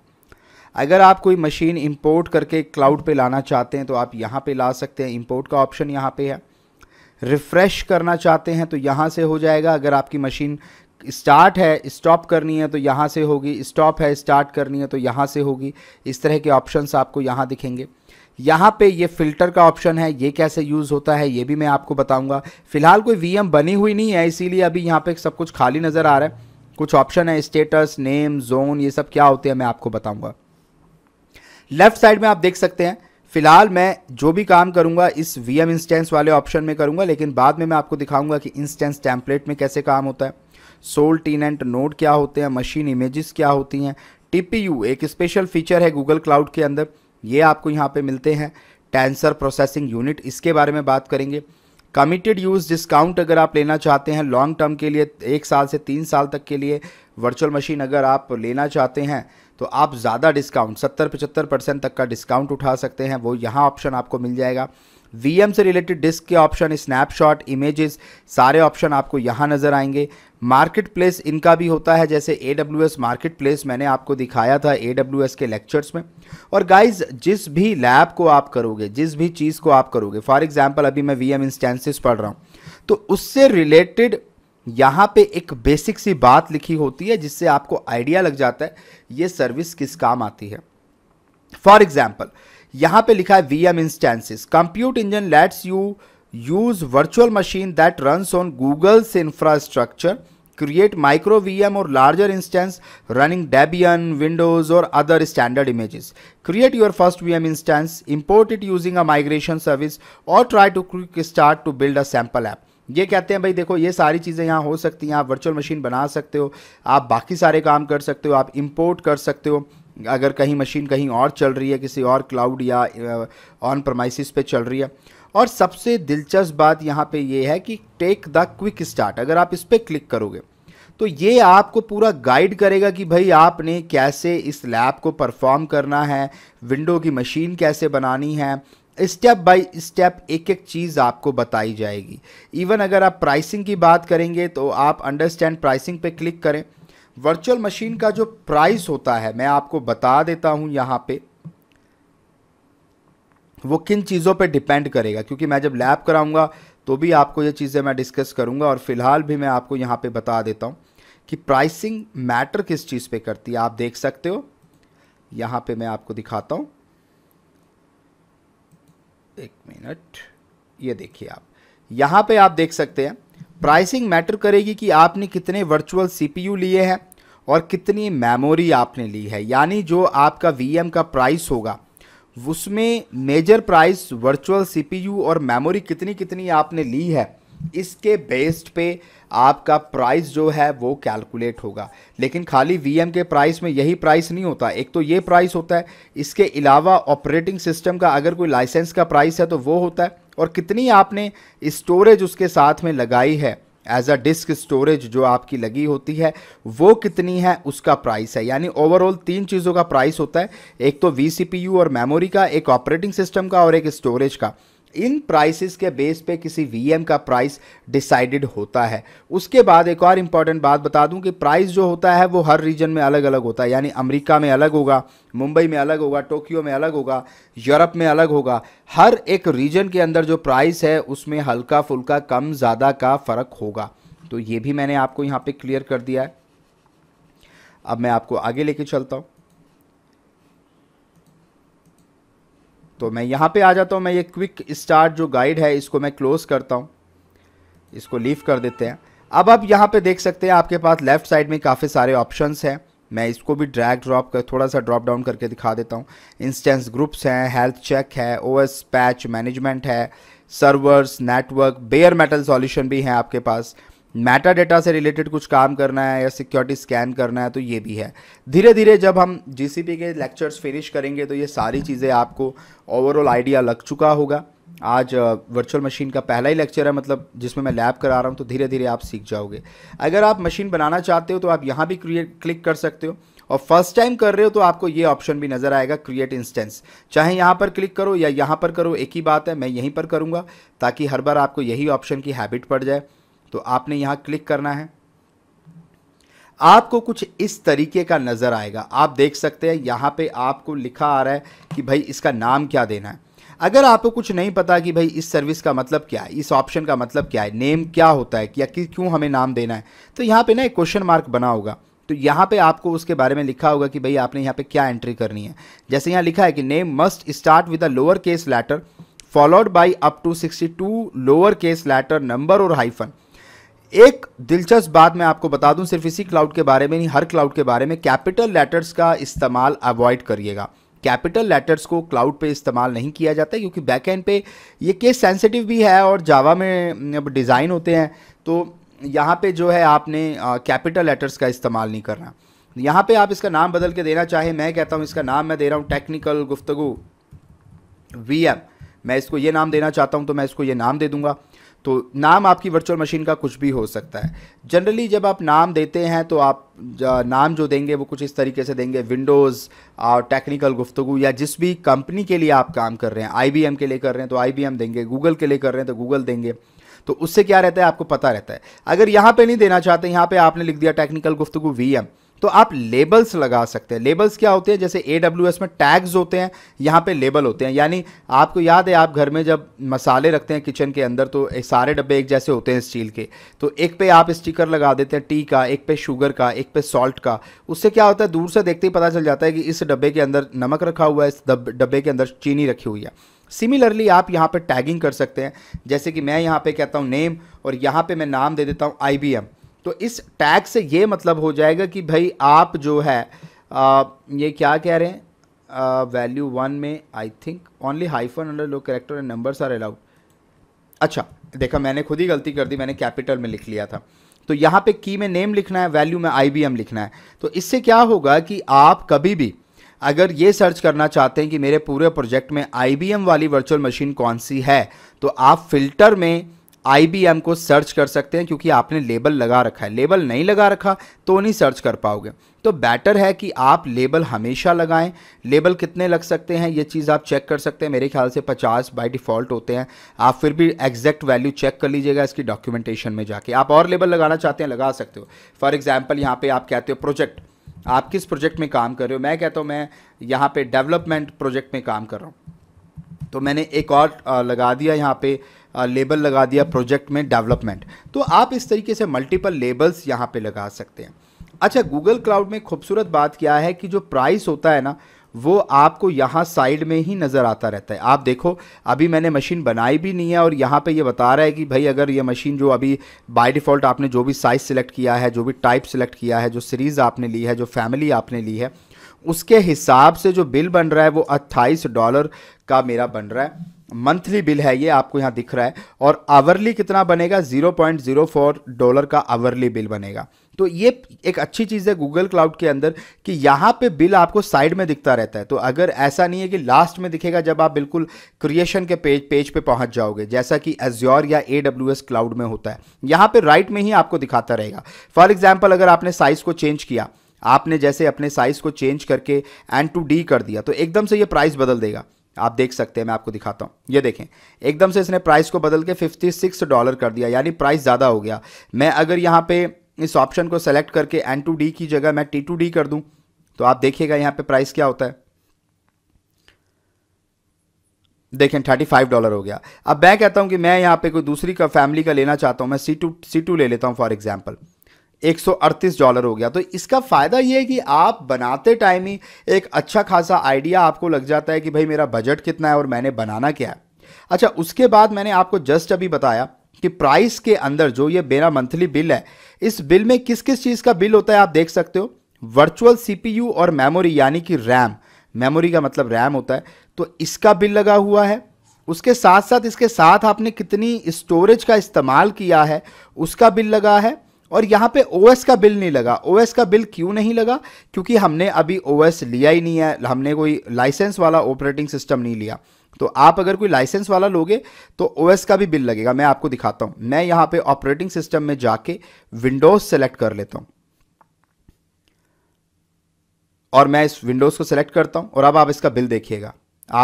अगर आप कोई मशीन इंपोर्ट करके क्लाउड पे लाना चाहते हैं तो आप यहाँ पे ला सकते हैं इंपोर्ट का ऑप्शन यहाँ पे है रिफ़्रेश करना चाहते हैं तो यहाँ से हो जाएगा अगर आपकी मशीन स्टार्ट है स्टॉप करनी है तो यहाँ से होगी स्टॉप है स्टार्ट करनी है तो यहाँ से होगी इस तरह के ऑप्शन आपको यहाँ दिखेंगे यहाँ पे ये फिल्टर का ऑप्शन है ये कैसे यूज़ होता है ये भी मैं आपको बताऊंगा फिलहाल कोई वीएम बनी हुई नहीं है इसीलिए अभी यहाँ पे सब कुछ खाली नज़र आ रहा है कुछ ऑप्शन है स्टेटस नेम जोन ये सब क्या होते हैं मैं आपको बताऊंगा लेफ्ट साइड में आप देख सकते हैं फिलहाल मैं जो भी काम करूंगा इस वी एम इंस्टेंस वाले ऑप्शन में करूंगा लेकिन बाद में मैं आपको दिखाऊंगा कि इंस्टेंस टैंपलेट में कैसे काम होता है सोल टीनेंट नोड क्या होते हैं मशीन इमेजेस क्या होती हैं टीपीयू एक स्पेशल फीचर है गूगल क्लाउड के अंदर ये आपको यहाँ पे मिलते हैं टेंसर प्रोसेसिंग यूनिट इसके बारे में बात करेंगे कमिटेड यूज़ डिस्काउंट अगर आप लेना चाहते हैं लॉन्ग टर्म के लिए एक साल से तीन साल तक के लिए वर्चुअल मशीन अगर आप लेना चाहते हैं तो आप ज़्यादा डिस्काउंट सत्तर पचहत्तर परसेंट तक का डिस्काउंट उठा सकते हैं वो यहाँ ऑप्शन आपको मिल जाएगा वीएम से रिलेटेड डिस्क के ऑप्शन स्नैपशॉट इमेजेस सारे ऑप्शन आपको यहाँ नज़र आएंगे मार्केट प्लेस इनका भी होता है जैसे A W S marketplace मैंने आपको दिखाया था ए डब्ल्यू एस के लेक्चर्स में और गाइज जिस भी लैब को आप करोगे जिस भी चीज़ को आप करोगे फॉर एग्जाम्पल अभी मैं वी एम इंस्टेंसिस पढ़ रहा हूँ तो उससे रिलेटेड यहाँ पे एक बेसिक सी बात लिखी होती है जिससे आपको आइडिया लग जाता है ये सर्विस किस काम आती है फॉर एग्जाम्पल यहां पे लिखा है VM instances compute engine lets you use virtual machine that run on Google's infrastructure create micro VM और larger instance running Debian Windows और other standard images create your first V M instance import it using a migration service और try to quick start to build a sample app ये कहते हैं भाई देखो ये सारी चीज़ें यहाँ हो सकती हैं आप वर्चुअल मशीन बना सकते हो आप बाकी सारे काम कर सकते हो आप इंपोर्ट कर सकते हो अगर कहीं मशीन कहीं और चल रही है किसी और क्लाउड या ऑन uh, प्रमाइसिस पे चल रही है और सबसे दिलचस्प बात यहाँ पे ये है कि टेक द क्विक स्टार्ट अगर आप इस पर क्लिक करोगे तो ये आपको पूरा गाइड करेगा कि भाई आपने कैसे इस लैब को परफॉर्म करना है विंडो की मशीन कैसे बनानी है स्टेप बाय स्टेप एक एक चीज़ आपको बताई जाएगी इवन अगर आप प्राइसिंग की बात करेंगे तो आप अंडरस्टैंड प्राइसिंग पे क्लिक करें वर्चुअल मशीन का जो प्राइस होता है मैं आपको बता देता हूं यहां पे वो किन चीज़ों पे डिपेंड करेगा क्योंकि मैं जब लैब कराऊंगा तो भी आपको ये चीज़ें मैं डिस्कस करूंगा और फिलहाल भी मैं आपको यहाँ पे बता देता हूँ कि प्राइसिंग मैटर किस चीज़ पे करती है आप देख सकते हो यहाँ पे मैं आपको दिखाता हूँ एक मिनट ये देखिए आप यहाँ पे आप देख सकते हैं प्राइसिंग मैटर करेगी कि आपने कितने वर्चुअल सीपीयू लिए हैं और कितनी मेमोरी आपने ली है यानी जो आपका वीएम का प्राइस होगा उसमें मेजर प्राइस वर्चुअल सीपीयू और मेमोरी कितनी कितनी आपने ली है इसके बेस्ड पे आपका प्राइस जो है वो कैलकुलेट होगा लेकिन खाली वीएम के प्राइस में यही प्राइस नहीं होता एक तो ये प्राइस होता है इसके अलावा ऑपरेटिंग सिस्टम का अगर कोई लाइसेंस का प्राइस है तो वो होता है और कितनी आपने स्टोरेज उसके साथ में लगाई है एज अ डिस्क स्टोरेज जो आपकी लगी होती है वो कितनी है उसका प्राइस है यानी ओवरऑल तीन चीज़ों का प्राइस होता है एक तो वी और मेमोरी का एक ऑपरेटिंग सिस्टम का और एक स्टोरेज का इन प्राइसेस के बेस पे किसी वीएम का प्राइस डिसाइडेड होता है उसके बाद एक और इम्पॉर्टेंट बात बता दूं कि प्राइस जो होता है वो हर रीजन में अलग अलग होता है यानी अमेरिका में अलग होगा मुंबई में अलग होगा टोक्यो में अलग होगा यूरोप में अलग होगा हर एक रीजन के अंदर जो प्राइस है उसमें हल्का फुल्का कम ज़्यादा का फ़र्क होगा तो ये भी मैंने आपको यहाँ पर क्लियर कर दिया है अब मैं आपको आगे लेके चलता हूँ तो मैं यहाँ पे आ जाता हूँ मैं ये क्विक स्टार्ट जो गाइड है इसको मैं क्लोज़ करता हूँ इसको लीव कर देते हैं अब आप यहाँ पे देख सकते हैं आपके पास लेफ़्ट साइड में काफ़ी सारे ऑप्शंस हैं मैं इसको भी ड्रैग ड्रॉप कर थोड़ा सा ड्रॉप डाउन करके दिखा देता हूँ इंस्टेंस ग्रुप्स हैं हेल्थ चेक है ओ पैच मैनेजमेंट है servers network bare metal solution भी हैं आपके पास मेटा डेटा से रिलेटेड कुछ काम करना है या सिक्योरिटी स्कैन करना है तो ये भी है धीरे धीरे जब हम जी के लेक्चर्स फिनिश करेंगे तो ये सारी चीज़ें आपको ओवरऑल आइडिया लग चुका होगा आज वर्चुअल मशीन का पहला ही लेक्चर है मतलब जिसमें मैं लैब करा रहा हूँ तो धीरे धीरे आप सीख जाओगे अगर आप मशीन बनाना चाहते हो तो आप यहाँ भी क्रिएट क्लिक कर सकते हो और फर्स्ट टाइम कर रहे हो तो आपको ये ऑप्शन भी नज़र आएगा क्रिएट इंस्टेंस चाहे यहाँ पर क्लिक करो या यहाँ पर करो एक ही बात है मैं यहीं पर करूँगा ताकि हर बार आपको यही ऑप्शन की हैबिट पड़ जाए तो आपने यहां क्लिक करना है आपको कुछ इस तरीके का नज़र आएगा आप देख सकते हैं यहां पे आपको लिखा आ रहा है कि भाई इसका नाम क्या देना है अगर आपको कुछ नहीं पता कि भाई इस सर्विस का मतलब क्या है इस ऑप्शन का मतलब क्या है नेम क्या होता है या क्यों हमें नाम देना है तो यहां पे ना एक क्वेश्चन मार्क बना होगा तो यहां पे आपको उसके बारे में लिखा होगा कि भाई आपने यहां पे क्या एंट्री करनी है जैसे यहां लिखा है कि name must start with a lower case letter followed by up to sixty two lower case letter number और हाइफन एक दिलचस्प बात मैं आपको बता दूं सिर्फ इसी क्लाउड के बारे में नहीं हर क्लाउड के बारे में कैपिटल लेटर्स का इस्तेमाल अवॉइड करिएगा कैपिटल लेटर्स को क्लाउड पे इस्तेमाल नहीं किया जाता क्योंकि बैक एंड पे ये केस सेंसिटिव भी है और जावा में अब डिज़ाइन होते हैं तो यहाँ पे जो है आपने कैपिटल लेटर्स का इस्तेमाल नहीं करना यहाँ पे आप इसका नाम बदल के देना चाहें मैं कहता हूँ इसका नाम मैं दे रहा हूँ टेक्निकल गुफ्तगु वी मैं इसको ये नाम देना चाहता हूँ तो मैं इसको ये नाम दे दूँगा तो नाम आपकी वर्चुअल मशीन का कुछ भी हो सकता है जनरली जब आप नाम देते हैं तो आप नाम जो देंगे वो कुछ इस तरीके से देंगे विंडोज़ और टेक्निकल गुफ्तु या जिस भी कंपनी के लिए आप काम कर रहे हैं आई के लिए कर रहे हैं तो आई देंगे गूगल के लिए कर रहे हैं तो गूगल देंगे तो उससे क्या रहता है आपको पता रहता है अगर यहाँ पे नहीं देना चाहते यहाँ पे आपने लिख दिया टेक्निकल गुफ्तु वी एम तो आप लेबल्स लगा सकते हैं लेबल्स क्या होते हैं जैसे ए डब्ल्यू एस में टैग्स होते हैं यहाँ पे लेबल होते हैं यानी आपको याद है आप घर में जब मसाले रखते हैं किचन के अंदर तो सारे डब्बे एक जैसे होते हैं स्टील के तो एक पे आप स्टिकर लगा देते हैं टी का एक पे शुगर का एक पे सॉल्ट का उससे क्या होता है दूर से देखते ही पता चल जाता है कि इस डब्बे के अंदर नमक रखा हुआ है इस डब्बे के अंदर चीनी रखी हुई है सिमिलरली आप यहाँ पर टैगिंग कर सकते हैं जैसे कि मैं यहाँ पर कहता हूँ नेम और यहाँ पर मैं नाम दे देता हूँ आई तो इस टैग से ये मतलब हो जाएगा कि भाई आप जो है आ, ये क्या कह रहे हैं वैल्यू वन में I think only hyphen underscore character and numbers are allowed अच्छा देखा मैंने खुद ही गलती कर दी मैंने कैपिटल में लिख लिया था तो यहाँ पे की में नेम लिखना है वैल्यू में आई लिखना है तो इससे क्या होगा कि आप कभी भी अगर ये सर्च करना चाहते हैं कि मेरे पूरे प्रोजेक्ट में आई वाली वर्चुअल मशीन कौन सी है तो आप फिल्टर में आई को सर्च कर सकते हैं क्योंकि आपने लेबल लगा रखा है लेबल नहीं लगा रखा तो नहीं सर्च कर पाओगे तो बेटर है कि आप लेबल हमेशा लगाएं लेबल कितने लग सकते हैं ये चीज़ आप चेक कर सकते हैं मेरे ख्याल से 50 बाय डिफ़ॉल्ट होते हैं आप फिर भी एग्जैक्ट वैल्यू चेक कर लीजिएगा इसकी डॉक्यूमेंटेशन में जाके आप और लेबल लगाना चाहते हैं लगा सकते हो फॉर एग्जाम्पल यहाँ पर आप कहते हो प्रोजेक्ट आप किस प्रोजेक्ट में काम कर रहे हो मैं कहता हूँ मैं यहाँ पर डेवलपमेंट प्रोजेक्ट में काम कर रहा हूँ तो मैंने एक और लगा दिया यहाँ पर लेबल लगा दिया प्रोजेक्ट में डेवलपमेंट तो आप इस तरीके से मल्टीपल लेबल्स यहाँ पे लगा सकते हैं अच्छा गूगल क्लाउड में खूबसूरत बात क्या है कि जो प्राइस होता है ना वो आपको यहाँ साइड में ही नज़र आता रहता है आप देखो अभी मैंने मशीन बनाई भी नहीं है और यहाँ पे ये बता रहा है कि भाई अगर ये मशीन जो अभी बाय डिफ़ॉल्ट आपने जो भी साइज़ सेलेक्ट किया है जो भी टाइप सिलेक्ट किया है जो सीरीज़ आपने ली है जो फैमिली आपने ली है उसके हिसाब से जो बिल बन रहा है वो अट्ठाईस डॉलर का मेरा बन रहा है मंथली बिल है ये आपको यहाँ दिख रहा है और आवरली कितना बनेगा 0.04 डॉलर का आवरली बिल बनेगा तो ये एक अच्छी चीज़ है गूगल क्लाउड के अंदर कि यहाँ पे बिल आपको साइड में दिखता रहता है तो अगर ऐसा नहीं है कि लास्ट में दिखेगा जब आप बिल्कुल क्रिएशन के पेज पेज पे पहुँच जाओगे जैसा कि एज्योर या ए क्लाउड में होता है यहाँ पर राइट में ही आपको दिखाता रहेगा फॉर एग्जाम्पल अगर आपने साइज़ को चेंज किया आपने जैसे अपने साइज़ को चेंज करके एन टू डी कर दिया तो एकदम से ये प्राइस बदल देगा आप देख सकते हैं मैं आपको दिखाता हूँ ये देखें एकदम से इसने प्राइस को बदल के 56 डॉलर कर दिया यानी प्राइस ज़्यादा हो गया मैं अगर यहाँ पे इस ऑप्शन को सेलेक्ट करके एन टू डी की जगह मैं टी टू डी कर दूँ तो आप देखिएगा यहाँ पे प्राइस क्या होता है देखें थर्टी फाइव डॉलर हो गया अब मैं कहता हूँ कि मैं यहाँ पे कोई दूसरी का फैमिली का लेना चाहता हूँ मैं सी टू सी टू ले लेता हूँ फॉर एग्जाम्पल 138 डॉलर हो गया तो इसका फ़ायदा ये है कि आप बनाते टाइम ही एक अच्छा खासा आइडिया आपको लग जाता है कि भाई मेरा बजट कितना है और मैंने बनाना क्या है अच्छा उसके बाद मैंने आपको जस्ट अभी बताया कि प्राइस के अंदर जो ये मेरा मंथली बिल है इस बिल में किस किस चीज़ का बिल होता है आप देख सकते हो वर्चुअल सीपीयू और मेमोरी यानी कि रैम मेमोरी का मतलब रैम होता है तो इसका बिल लगा हुआ है उसके साथ साथ इसके साथ आपने कितनी स्टोरेज का इस्तेमाल किया है उसका बिल लगा है और यहाँ पे ओएस का बिल नहीं लगा ओएस का बिल क्यों नहीं लगा क्योंकि हमने अभी ओएस लिया ही नहीं है हमने कोई लाइसेंस वाला ऑपरेटिंग सिस्टम नहीं लिया तो आप अगर कोई लाइसेंस वाला लोगे तो ओएस का भी बिल लगेगा मैं आपको दिखाता हूँ मैं यहाँ पे ऑपरेटिंग सिस्टम में जाके विंडोज सेलेक्ट कर लेता हूँ और मैं इस विंडोज़ को सिलेक्ट करता हूँ और अब आप इसका बिल देखिएगा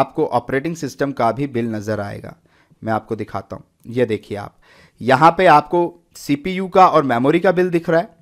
आपको ऑपरेटिंग सिस्टम का भी बिल नज़र आएगा मैं आपको दिखाता हूँ ये देखिए आप यहाँ पे आपको सीपीयू का और मेमोरी का बिल दिख रहा है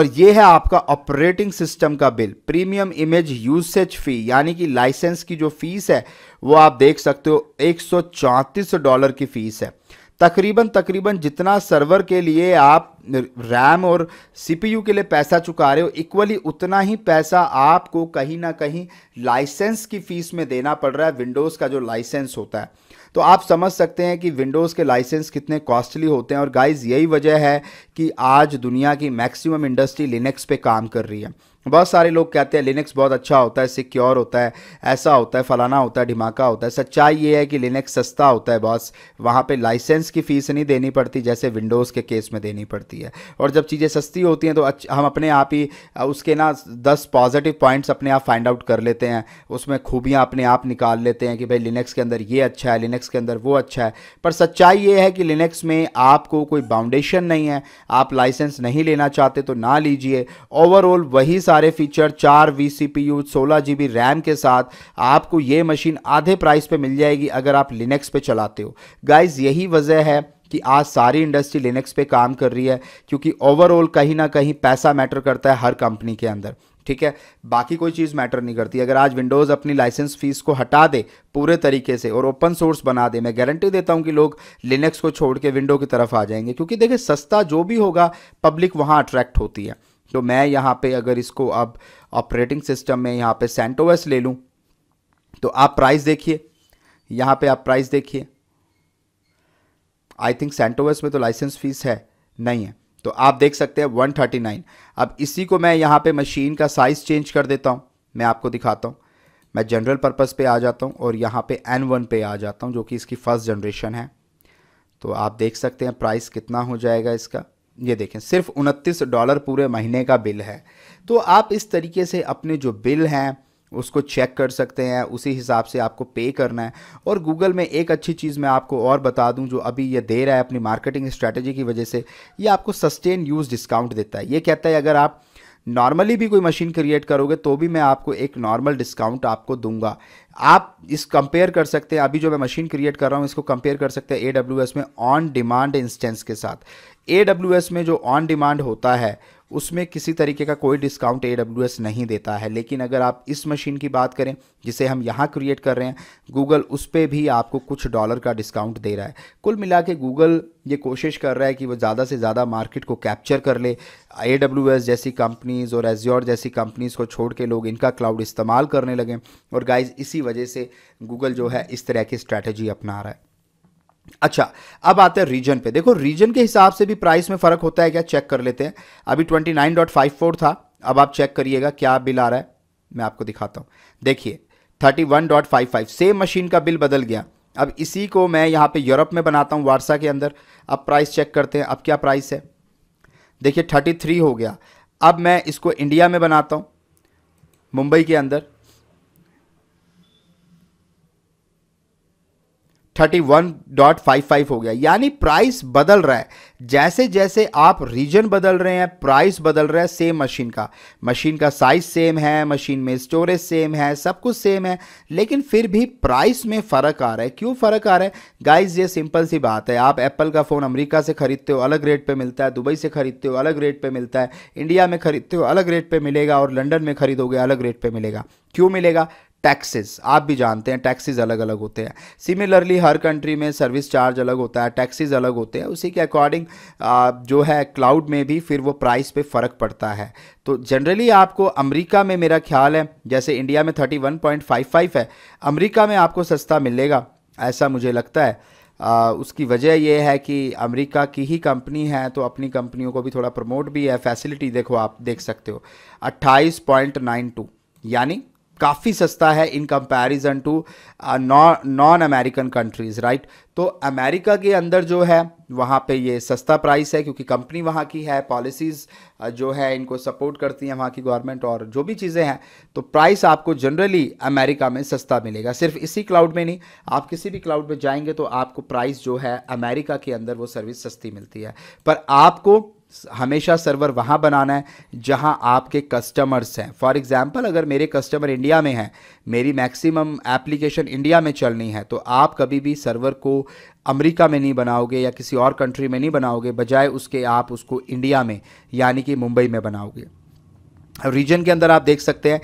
और ये है आपका ऑपरेटिंग सिस्टम का bill premium image usage fee यानी कि लाइसेंस की जो फीस है वो आप देख सकते हो एक डॉलर की फीस है तकरीबन तकरीबन जितना सर्वर के लिए आप रैम और सीपीयू के लिए पैसा चुका रहे हो इक्वली उतना ही पैसा आपको कहीं ना कहीं लाइसेंस की फ़ीस में देना पड़ रहा है विंडोज़ का जो लाइसेंस होता है तो आप समझ सकते हैं कि विंडोज़ के लाइसेंस कितने कॉस्टली होते हैं और गाइज यही वजह है कि आज दुनिया की मैक्सिमम इंडस्ट्री लिनक्स पे काम कर रही है बहुत सारे लोग कहते हैं लिनक्स बहुत अच्छा होता है सिक्योर होता है ऐसा होता है फलाना होता है ढिमाका होता है सच्चाई ये है कि लिनक्स सस्ता होता है बॉस वहाँ पे लाइसेंस की फ़ीस नहीं देनी पड़ती जैसे विंडोज़ के केस में देनी पड़ती है और जब चीज़ें सस्ती होती हैं तो हम अपने आप ही उसके ना दस पॉजिटिव पॉइंट्स अपने आप फाइंड आउट कर लेते हैं उसमें खूबियाँ अपने आप निकाल लेते हैं कि भाई लिनक्स के अंदर ये अच्छा है लिनक्स के अंदर वो अच्छा है पर सच्चाई ये है कि लिनक्स में आपको कोई बाउंडेशन नहीं है आप लाइसेंस नहीं लेना चाहते तो ना लीजिए ओवरऑल वही सब सारे फीचर चार वी सी पी यू सोलह जी बी रैम के साथ आपको ये मशीन आधे प्राइस पे मिल जाएगी अगर आप लिनक्स पे चलाते हो गाइज यही वजह है कि आज सारी इंडस्ट्री लिनक्स पे काम कर रही है क्योंकि ओवरऑल कहीं ना कहीं पैसा मैटर करता है हर कंपनी के अंदर ठीक है बाकी कोई चीज़ मैटर नहीं करती अगर आज विंडोज़ अपनी लाइसेंस फीस को हटा दे पूरे तरीके से और ओपन सोर्स बना दे मैं गारंटी देता हूं कि लोग लिनक्स को छोड़ के विंडो की तरफ आ जाएंगे क्योंकि देखिए सस्ता जो भी होगा पब्लिक वहां अट्रैक्ट होती है तो मैं यहाँ पे अगर इसको अब ऑपरेटिंग सिस्टम में यहाँ पे सेंटोवेस ले लूँ तो आप प्राइस देखिए यहाँ पे आप प्राइस देखिए आई थिंक सेंटोवेस में तो लाइसेंस फीस है नहीं है तो आप देख सकते हैं 139 अब इसी को मैं यहाँ पे मशीन का साइज़ चेंज कर देता हूँ मैं आपको दिखाता हूँ मैं जनरल पर्पज़ पे आ जाता हूँ और यहाँ पे एन वन पे आ जाता हूँ जो कि इसकी फ़र्स्ट जनरेशन है तो आप देख सकते हैं प्राइस कितना हो जाएगा इसका ये देखें सिर्फ उनतीस डॉलर पूरे महीने का बिल है तो आप इस तरीके से अपने जो बिल हैं उसको चेक कर सकते हैं उसी हिसाब से आपको पे करना है और गूगल में एक अच्छी चीज़ मैं आपको और बता दूं जो अभी ये दे रहा है अपनी मार्केटिंग स्ट्रेटजी की वजह से ये आपको सस्टेन यूज़ डिस्काउंट देता है ये कहता है अगर आप नॉर्मली भी कोई मशीन क्रिएट करोगे तो भी मैं आपको एक नॉर्मल डिस्काउंट आपको दूंगा आप इस कंपेयर कर सकते हैं अभी जो मैं मशीन क्रिएट कर रहा हूँ इसको कंपेयर कर सकते हैं ए में ऑन डिमांड इंस्टेंस के साथ ए में जो ऑन डिमांड होता है उसमें किसी तरीके का कोई डिस्काउंट ए नहीं देता है लेकिन अगर आप इस मशीन की बात करें जिसे हम यहाँ क्रिएट कर रहे हैं गूगल उस पर भी आपको कुछ डॉलर का डिस्काउंट दे रहा है कुल मिला के गूगल ये कोशिश कर रहा है कि वो ज़्यादा से ज़्यादा मार्केट को कैप्चर कर ले ए जैसी कंपनीज़ और एज्योर जैसी कंपनीज़ को छोड़ के लोग इनका क्लाउड इस्तेमाल करने लगें और गाइज इसी वजह से गूगल जो है इस तरह की स्ट्रैटेजी अपना रहा है अच्छा अब आते हैं रीजन पे देखो रीजन के हिसाब से भी प्राइस में फर्क होता है क्या चेक कर लेते हैं अभी 29.54 था अब आप चेक करिएगा क्या बिल आ रहा है मैं आपको दिखाता हूँ देखिए 31.55 सेम मशीन का बिल बदल गया अब इसी को मैं यहाँ पे यूरोप में बनाता हूँ वारसा के अंदर अब प्राइस चेक करते हैं अब क्या प्राइस है देखिए थर्टी हो गया अब मैं इसको इंडिया में बनाता हूँ मुंबई के अंदर 31.55 हो गया यानी प्राइस बदल रहा है जैसे जैसे आप रीजन बदल रहे हैं प्राइस बदल रहा है सेम मशीन का मशीन का साइज सेम है मशीन में स्टोरेज सेम है सब कुछ सेम है लेकिन फिर भी प्राइस में फ़र्क आ रहा है क्यों फ़र्क आ रहा है गाइस ये सिंपल सी बात है आप एप्पल का फ़ोन अमेरिका से ख़रीदते हो अलग रेट पर मिलता है दुबई से ख़रीदते हो अलग रेट पर मिलता है इंडिया में ख़रीदते हो अलग रेट पर मिलेगा और लंडन में ख़रीदोगे अलग रेट पर मिलेगा क्यों मिलेगा टैक्सेस आप भी जानते हैं टैक्सेस अलग अलग होते हैं सिमिलरली हर कंट्री में सर्विस चार्ज अलग होता है टैक्सेस अलग होते हैं उसी के अकॉर्डिंग जो है क्लाउड में भी फिर वो प्राइस पे फ़र्क पड़ता है तो जनरली आपको अमेरिका में मेरा ख्याल है जैसे इंडिया में thirty one point five five है अमरीका में आपको सस्ता मिलेगा ऐसा मुझे लगता है आ, उसकी वजह यह है कि अमेरिका की ही कंपनी है तो अपनी कंपनियों को भी थोड़ा प्रमोट भी है फैसिलिटी देखो आप देख सकते हो अट्ठाईस पॉइंट नाइन टू यानी काफ़ी सस्ता है in comparison to non American countries right तो अमेरिका के अंदर जो है वहाँ पे ये सस्ता प्राइस है क्योंकि कंपनी वहाँ की है पॉलिसीज़ uh, जो है इनको सपोर्ट करती है वहाँ की गवर्नमेंट और जो भी चीज़ें हैं तो प्राइस आपको जनरली अमेरिका में सस्ता मिलेगा सिर्फ इसी क्लाउड में नहीं आप किसी भी क्लाउड में जाएंगे तो आपको प्राइस जो है अमेरिका के अंदर वो सर्विस सस्ती मिलती है पर आपको हमेशा सर्वर वहाँ बनाना है जहाँ आपके कस्टमर्स हैं फॉर एग्ज़ाम्पल अगर मेरे कस्टमर इंडिया में हैं मेरी मैक्सिमम एप्लीकेशन इंडिया में चलनी है तो आप कभी भी सर्वर को अमेरिका में नहीं बनाओगे या किसी और कंट्री में नहीं बनाओगे बजाय उसके आप उसको इंडिया में यानी कि मुंबई में बनाओगे रीजन के अंदर आप देख सकते हैं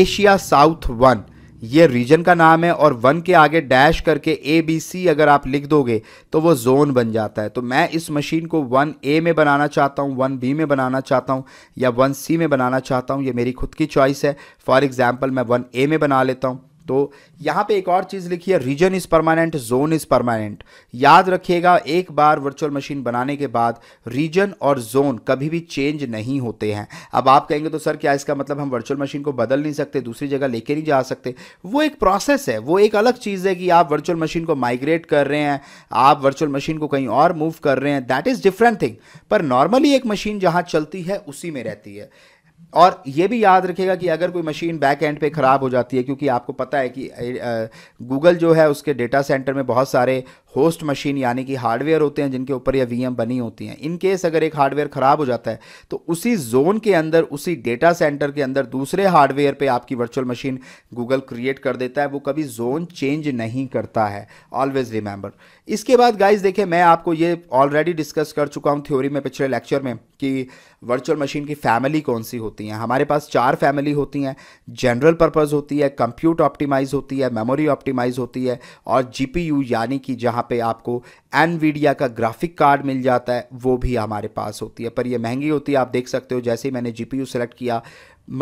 एशिया साउथ वन ये रीजन का नाम है और वन के आगे डैश करके ए बी सी अगर आप लिख दोगे तो वो जोन बन जाता है तो मैं इस मशीन को वन ए में बनाना चाहता हूँ वन बी में बनाना चाहता हूँ या वन सी में बनाना चाहता हूँ ये मेरी खुद की चॉइस है फॉर एग्ज़ाम्पल मैं वन ए में बना लेता हूँ तो यहाँ पे एक और चीज़ लिखी है region is permanent zone is permanent याद रखिएगा एक बार वर्चुअल मशीन बनाने के बाद रीजन और जोन कभी भी चेंज नहीं होते हैं अब आप कहेंगे तो सर क्या इसका मतलब हम वर्चुअल मशीन को बदल नहीं सकते दूसरी जगह लेके नहीं जा सकते वो एक प्रोसेस है वो एक अलग चीज़ है कि आप वर्चुअल मशीन को माइग्रेट कर रहे हैं आप वर्चुअल मशीन को कहीं और मूव कर रहे हैं दैट इज़ डिफरेंट थिंग पर नॉर्मली एक मशीन जहाँ चलती है उसी में रहती है और ये भी याद रखिएगा कि अगर कोई मशीन बैक एंड पे ख़राब हो जाती है क्योंकि आपको पता है कि गूगल जो है उसके डेटा सेंटर में बहुत सारे होस्ट मशीन यानी कि हार्डवेयर होते हैं जिनके ऊपर यह वीएम बनी होती हैं इन केस अगर एक हार्डवेयर ख़राब हो जाता है तो उसी जोन के अंदर उसी डेटा सेंटर के अंदर दूसरे हार्डवेयर पे आपकी वर्चुअल मशीन गूगल क्रिएट कर देता है वो कभी जोन चेंज नहीं करता है ऑलवेज रिमेंबर इसके बाद गाइज देखिए मैं आपको ये ऑलरेडी डिस्कस कर चुका हूँ थ्योरी में पिछले लेक्चर में कि वर्चुअल मशीन की फैमिली कौन सी होती हैं हमारे पास चार फैमिली होती हैं जनरल पर्पज़ होती है कंप्यूट ऑप्टिमाइज होती है मेमोरी ऑप्टिमाइज होती है और जीपीयू यानी कि जहाँ यहाँ पे आपको एनवीडिया का ग्राफिक कार्ड मिल जाता है वो भी हमारे पास होती है पर ये महंगी होती है आप देख सकते हो जैसे ही मैंने जीपीयू सेलेक्ट किया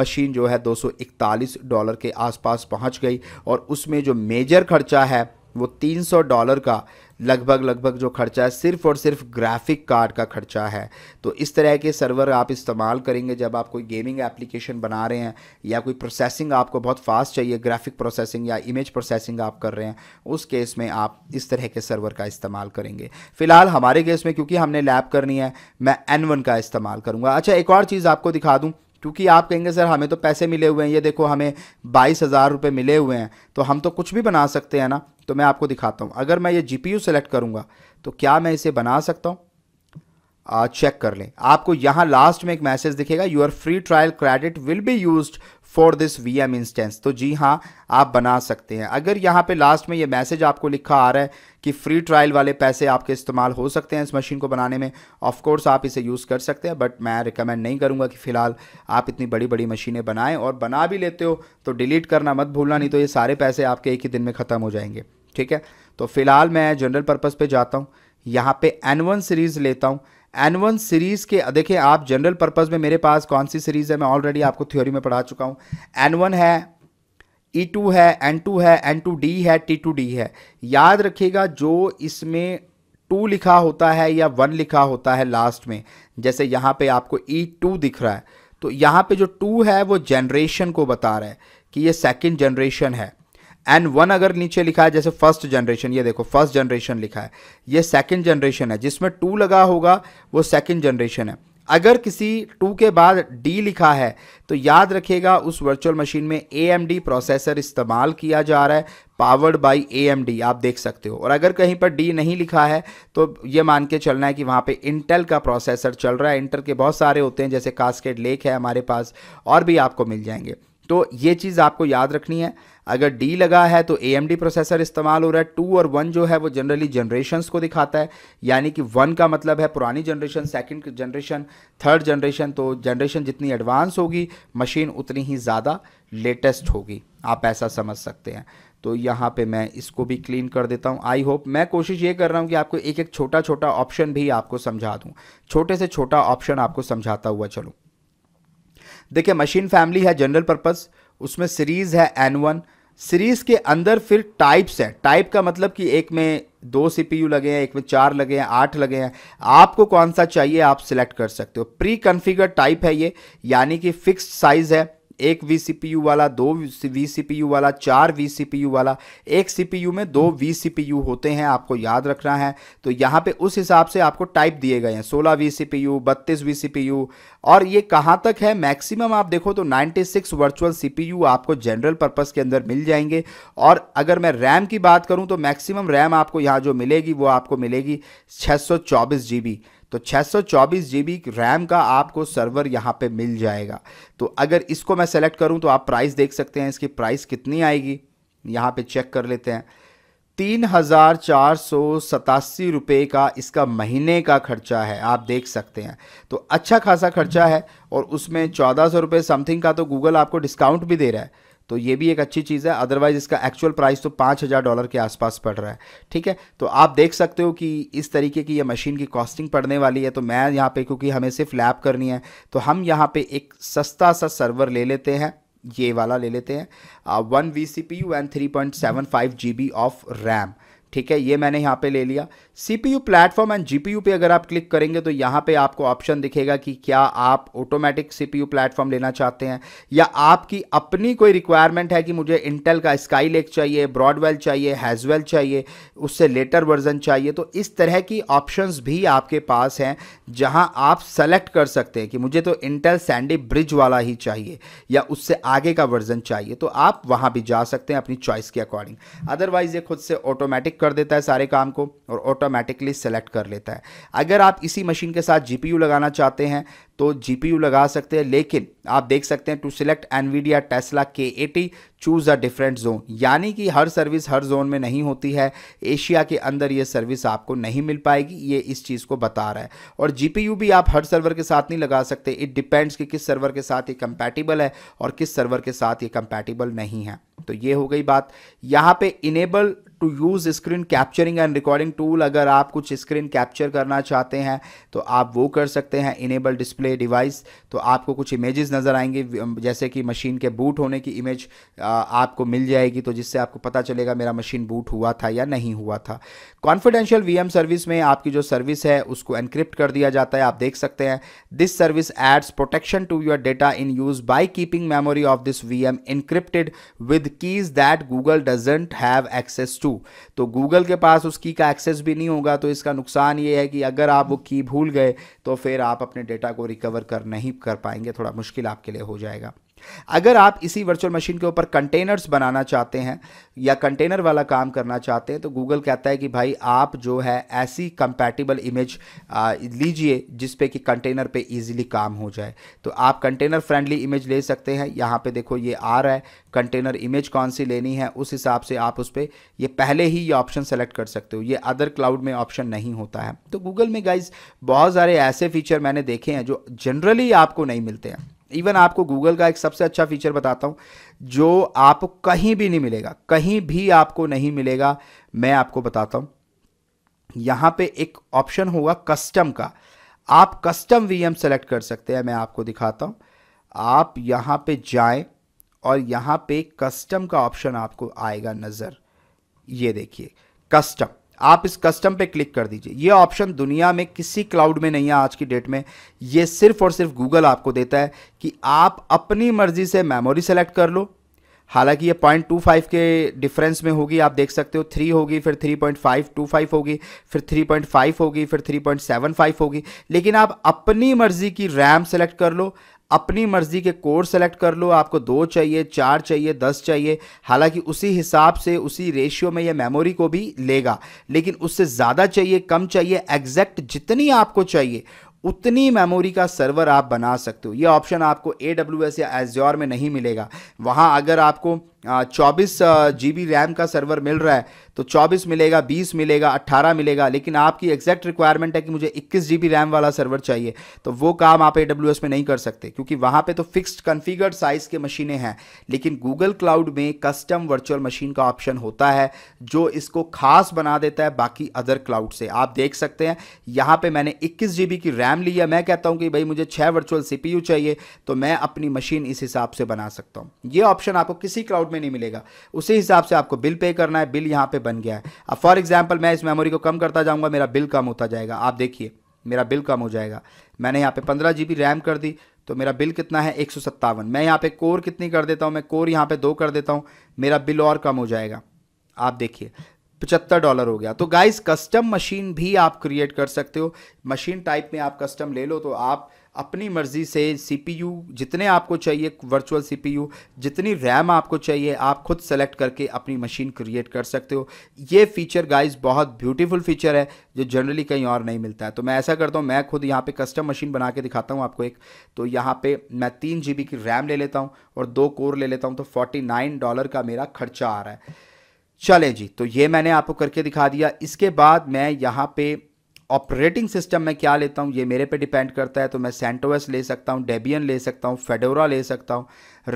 मशीन जो है 241 डॉलर के आसपास पहुंच गई और उसमें जो मेजर खर्चा है वो 300 डॉलर का लगभग लगभग जो खर्चा है सिर्फ और सिर्फ ग्राफिक कार्ड का खर्चा है तो इस तरह के सर्वर आप इस्तेमाल करेंगे जब आप कोई गेमिंग एप्लीकेशन बना रहे हैं या कोई प्रोसेसिंग आपको बहुत फास्ट चाहिए ग्राफिक प्रोसेसिंग या इमेज प्रोसेसिंग आप कर रहे हैं उस केस में आप इस तरह के सर्वर का इस्तेमाल करेंगे फिलहाल हमारे केस में क्योंकि हमने लैब करनी है मैं एन वन का इस्तेमाल करूँगा अच्छा एक और चीज़ आपको दिखा दूँ क्योंकि आप कहेंगे सर हमें तो पैसे मिले हुए हैं ये देखो हमें बाईस हज़ार रुपये मिले हुए हैं तो हम तो कुछ भी बना सकते हैं ना तो मैं आपको दिखाता हूँ अगर मैं ये जी पी सेलेक्ट करूँगा तो क्या मैं इसे बना सकता हूँ चेक कर लें आपको यहाँ लास्ट में एक मैसेज दिखेगा your free trial credit will be use for this V M instance तो जी हाँ आप बना सकते हैं अगर यहाँ पे लास्ट में ये मैसेज आपको लिखा आ रहा है कि फ्री ट्रायल वाले पैसे आपके इस्तेमाल हो सकते हैं इस मशीन को बनाने में ऑफ कोर्स आप इसे यूज़ कर सकते हैं बट मैं रिकमेंड नहीं करूँगा कि फ़िलहाल आप इतनी बड़ी बड़ी मशीनें बनाएं और बना भी लेते हो तो डिलीट करना मत भूलना नहीं तो ये सारे पैसे आपके एक ही दिन में ख़त्म हो जाएंगे ठीक है तो फ़िलहाल मैं जनरल पर्पज़ पर जाता हूँ यहाँ पर एन सीरीज़ लेता हूँ एन वन सीरीज़ के देखिए आप जनरल पर्पज़ में मेरे पास कौन सी सीरीज़ है मैं ऑलरेडी आपको थ्योरी में पढ़ा चुका हूँ एन वन है ई e टू है एन टू है एन टू डी है टी टू डी है याद रखिएगा जो इसमें टू लिखा होता है या वन लिखा होता है लास्ट में जैसे यहाँ पे आपको ई e टू दिख रहा है तो यहाँ पे जो टू है वो जनरेशन को बता रहा है कि ये सेकेंड जनरेशन है एंड वन अगर नीचे लिखा है जैसे फर्स्ट जनरेशन ये देखो फर्स्ट जनरेशन लिखा है ये सेकंड जनरेशन है जिसमें टू लगा होगा वो सेकंड जनरेशन है अगर किसी टू के बाद डी लिखा है तो याद रखिएगा उस वर्चुअल मशीन में ए प्रोसेसर इस्तेमाल किया जा रहा है पावर्ड बाई ए आप देख सकते हो और अगर कहीं पर डी नहीं लिखा है तो ये मान के चलना है कि वहाँ पे इंटेल का प्रोसेसर चल रहा है इंटेल के बहुत सारे होते हैं जैसे कास्केट लेक है हमारे पास और भी आपको मिल जाएंगे तो ये चीज़ आपको याद रखनी है अगर डी लगा है तो ए प्रोसेसर इस्तेमाल हो रहा है टू और वन जो है वो जनरली जनरेशन को दिखाता है यानी कि वन का मतलब है पुरानी generation second generation third generation तो जनरेशन जितनी एडवांस होगी मशीन उतनी ही ज़्यादा लेटेस्ट होगी आप ऐसा समझ सकते हैं तो यहाँ पे मैं इसको भी क्लीन कर देता हूँ आई होप मैं कोशिश ये कर रहा हूँ कि आपको एक एक छोटा छोटा ऑप्शन भी आपको समझा दूँ छोटे से छोटा ऑप्शन आपको समझाता हुआ चलूँ देखिए मशीन फैमिली है जनरल पर्पज़ उसमें सीरीज़ है एन वन सीरीज़ के अंदर फिर टाइप्स है टाइप का मतलब कि एक में दो सीपीयू लगे हैं एक में चार लगे हैं आठ लगे हैं आपको कौन सा चाहिए आप सिलेक्ट कर सकते हो प्री कन्फिगर टाइप है ये यानी कि फिक्स साइज़ है एक वी यू वाला दो वी यू वाला चार वी यू वाला एक यू में दो वी यू होते हैं आपको याद रखना है तो यहाँ पे उस हिसाब से आपको टाइप दिए गए हैं सोलह वी यू बत्तीस वी यू और ये कहाँ तक है मैक्सिमम आप देखो तो 96 वर्चुअल यू आपको जनरल पर्पज़ के अंदर मिल जाएंगे और अगर मैं रैम की बात करूँ तो मैक्सिमम रैम आपको यहाँ जो मिलेगी वो आपको मिलेगी छः सौ तो 624 जीबी रैम का आपको सर्वर यहाँ पे मिल जाएगा तो अगर इसको मैं सेलेक्ट करूँ तो आप प्राइस देख सकते हैं इसकी प्राइस कितनी आएगी यहाँ पे चेक कर लेते हैं तीन हज़ार चार सौ सतासी रुपये का इसका महीने का खर्चा है आप देख सकते हैं तो अच्छा खासा खर्चा है और उसमें चौदह सौ रुपये समथिंग का तो गूगल आपको डिस्काउंट भी दे रहा है तो ये भी एक अच्छी चीज़ है अदरवाइज़ इसका एक्चुअल प्राइस तो पाँच हज़ार डॉलर के आसपास पड़ रहा है ठीक है तो आप देख सकते हो कि इस तरीके की ये मशीन की कॉस्टिंग पड़ने वाली है तो मैं यहाँ पे क्योंकि हमें सिर्फ लैब करनी है तो हम यहाँ पे एक सस्ता सा सर्वर ले लेते हैं ये वाला ले लेते हैं one V C P U and three point seven five G B of RAM ठीक है ये मैंने यहाँ पे ले लिया सीपीयू प्लेटफॉर्म एंड जीपीयू पे अगर आप क्लिक करेंगे तो यहाँ पे आपको ऑप्शन दिखेगा कि क्या आप ऑटोमेटिक सीपीयू प्लेटफॉर्म लेना चाहते हैं या आपकी अपनी कोई रिक्वायरमेंट है कि मुझे इंटेल का स्काई लेक चाहिए ब्रॉडवेल चाहिए हैजवेल चाहिए उससे लेटर वर्जन चाहिए तो इस तरह की ऑप्शन भी आपके पास हैं जहाँ आप सेलेक्ट कर सकते हैं कि मुझे तो इंटेल सैंडी ब्रिज वाला ही चाहिए या उससे आगे का वर्जन चाहिए तो आप वहाँ भी जा सकते हैं अपनी चॉइस के अकॉर्डिंग अदरवाइज ये खुद से ऑटोमेटिक कर देता है सारे काम को और ऑटो ऑटोमेटिकली सेलेक्ट कर लेता है अगर आप इसी मशीन के साथ जी लगाना चाहते हैं तो जी लगा सकते हैं लेकिन आप देख सकते हैं to select NVIDIA Tesla K eighty choose a different zone यानी कि हर सर्विस हर जोन में नहीं होती है एशिया के अंदर ये सर्विस आपको नहीं मिल पाएगी ये इस चीज़ को बता रहा है और जी भी आप हर सर्वर के साथ नहीं लगा सकते इट डिपेंड्स कि किस सर्वर के साथ ये कंपैटिबल है और किस सर्वर के साथ ये कंपैटिबल नहीं है तो ये हो गई बात यहाँ पे enable to use screen capturing and recording tool अगर आप कुछ स्क्रीन कैप्चर करना चाहते हैं तो आप वो कर सकते हैं इनेबल डिस्प्ले डिवाइस तो आपको कुछ इमेजेस नज़र आएंगे जैसे कि मशीन के बूट होने की इमेज आपको मिल जाएगी तो जिससे आपको पता चलेगा मेरा मशीन बूट हुआ था या नहीं हुआ था कॉन्फिडेंशियल वीएम सर्विस में आपकी जो सर्विस है उसको एनक्रिप्ट कर दिया जाता है आप देख सकते हैं this service adds protection to your data in use by keeping memory of this V M encrypted with keys that Google doesn't have access to तो गूगल के पास उस की का एक्सेस भी नहीं होगा तो इसका नुकसान ये है कि अगर आप वो की भूल गए तो फिर आप अपने डेटा को रिकवर कर नहीं कर पाएंगे थोड़ा मुश्किल आपके लिए हो जाएगा अगर आप इसी वर्चुअल मशीन के ऊपर कंटेनर्स बनाना चाहते हैं या कंटेनर वाला काम करना चाहते हैं तो गूगल कहता है कि भाई आप जो है ऐसी कंपैटिबल इमेज लीजिए जिस पे कि कंटेनर पे इजीली काम हो जाए तो आप कंटेनर फ्रेंडली इमेज ले सकते हैं यहाँ पे देखो ये आ रहा है कंटेनर इमेज कौन सी लेनी है उस हिसाब से आप उस पर ये पहले ही ये ऑप्शन सेलेक्ट कर सकते हो ये अदर क्लाउड में ऑप्शन नहीं होता है तो गूगल में गाइज बहुत सारे ऐसे फीचर मैंने देखे हैं जो जनरली आपको नहीं मिलते हैं इवन आपको गूगल का एक सबसे अच्छा फीचर बताता हूँ जो आपको कहीं भी नहीं मिलेगा कहीं भी आपको नहीं मिलेगा मैं आपको बताता हूँ यहाँ पे एक ऑप्शन होगा कस्टम का आप कस्टम वीएम सेलेक्ट कर सकते हैं मैं आपको दिखाता हूँ आप यहाँ पे जाएं और यहाँ पे कस्टम का ऑप्शन आपको आएगा नज़र ये देखिए कस्टम आप इस कस्टम पे क्लिक कर दीजिए ये ऑप्शन दुनिया में किसी क्लाउड में नहीं है आज की डेट में ये सिर्फ और सिर्फ गूगल आपको देता है कि आप अपनी मर्जी से मेमोरी सेलेक्ट कर लो हालांकि ये पॉइंट टू फाइव के डिफरेंस में होगी आप देख सकते हो थ्री होगी फिर three point five two five होगी फिर थ्री पॉइंट फाइव होगी फिर थ्री पॉइंट सेवन फाइव होगी लेकिन आप अपनी मर्जी की रैम सेलेक्ट कर लो अपनी मर्ज़ी के कोर्स सेलेक्ट कर लो आपको दो चाहिए चार चाहिए दस चाहिए हालांकि उसी हिसाब से उसी रेशियो में यह मेमोरी को भी लेगा लेकिन उससे ज़्यादा चाहिए कम चाहिए एग्जैक्ट जितनी आपको चाहिए उतनी मेमोरी का सर्वर आप बना सकते हो ये ऑप्शन आपको ए या एज्योर में नहीं मिलेगा वहाँ अगर आपको हाँ, चौबीस जी बी रैम का सर्वर मिल रहा है तो 24 मिलेगा 20 मिलेगा 18 मिलेगा लेकिन आपकी एग्जैक्ट रिक्वायरमेंट है कि मुझे इक्कीस जी रैम वाला सर्वर चाहिए तो वो काम आप ए में नहीं कर सकते क्योंकि वहाँ पे तो फिक्स्ड कन्फिगर्ड साइज़ के मशीनें हैं लेकिन गूगल क्लाउड में कस्टम वर्चुअल मशीन का ऑप्शन होता है जो इसको खास बना देता है बाकी अदर क्लाउड से आप देख सकते हैं यहाँ पर मैंने इक्कीस की रैम ली है मैं कहता हूँ कि भाई मुझे छः वर्चुअल सी चाहिए तो मैं अपनी मशीन इस हिसाब से बना सकता हूँ ये ऑप्शन आपको किसी क्लाउड में नहीं मिलेगा उसी हिसाब से आपको बिल पे करना है बिल यहाँ पे बन गया है अब फॉर एग्जाम्पल मैं इस मेमोरी को कम करता जाऊँगा मेरा बिल कम होता जाएगा आप देखिए मेरा बिल कम हो जाएगा मैंने यहाँ पे पंद्रह जी रैम कर दी तो मेरा बिल कितना है एक मैं यहाँ पे कोर कितनी कर देता हूँ मैं कोर यहाँ पे दो कर देता हूँ मेरा बिल और कम हो जाएगा आप देखिए पचहत्तर डॉलर हो गया तो गाइस कस्टम मशीन भी आप क्रिएट कर सकते हो मशीन टाइप में आप कस्टम ले लो तो आप अपनी मर्ज़ी से सीपीयू जितने आपको चाहिए वर्चुअल सीपीयू जितनी रैम आपको चाहिए आप खुद सेलेक्ट करके अपनी मशीन क्रिएट कर सकते हो ये फीचर गाइस बहुत ब्यूटीफुल फीचर है जो जनरली कहीं और नहीं मिलता है तो मैं ऐसा करता हूँ मैं खुद यहाँ पे कस्टम मशीन बना के दिखाता हूँ आपको एक तो यहाँ पर मैं तीन जी की रैम ले लेता हूँ और दो कोर ले लेता हूँ तो फोर्टी डॉलर का मेरा खर्चा आ रहा है चले जी तो ये मैंने आपको करके दिखा दिया इसके बाद मैं यहाँ पर ऑपरेटिंग सिस्टम मैं क्या लेता हूँ ये मेरे पे डिपेंड करता है तो मैं सेंटोएस ले सकता हूँ डेबियन ले सकता हूँ फेडोरा ले सकता हूँ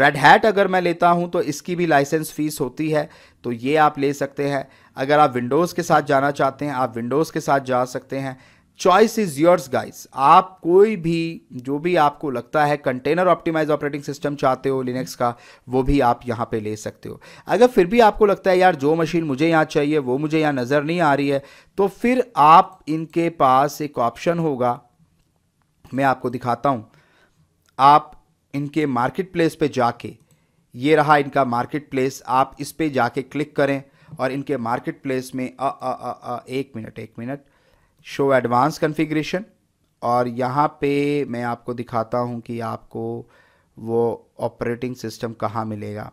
रेड हैट अगर मैं लेता हूँ तो इसकी भी लाइसेंस फीस होती है तो ये आप ले सकते हैं अगर आप विंडोज़ के साथ जाना चाहते हैं आप विंडोज़ के साथ जा सकते हैं चॉइस इज योर्स गाइस आप कोई भी जो भी आपको लगता है कंटेनर ऑप्टिमाइज ऑपरेटिंग सिस्टम चाहते हो लिनक्स का वो भी आप यहाँ पे ले सकते हो अगर फिर भी आपको लगता है यार जो मशीन मुझे यहाँ चाहिए वो मुझे यहाँ नज़र नहीं आ रही है तो फिर आप इनके पास एक ऑप्शन होगा मैं आपको दिखाता हूँ आप इनके मार्केट प्लेस पर जाके ये रहा इनका मार्केट प्लेस आप इस पर जाके क्लिक करें और इनके मार्केट प्लेस में आ, आ, आ, आ, एक मिनट एक मिनट शो एडवांस कन्फिग्रेशन और यहाँ पे मैं आपको दिखाता हूँ कि आपको वो ऑपरेटिंग सिस्टम कहाँ मिलेगा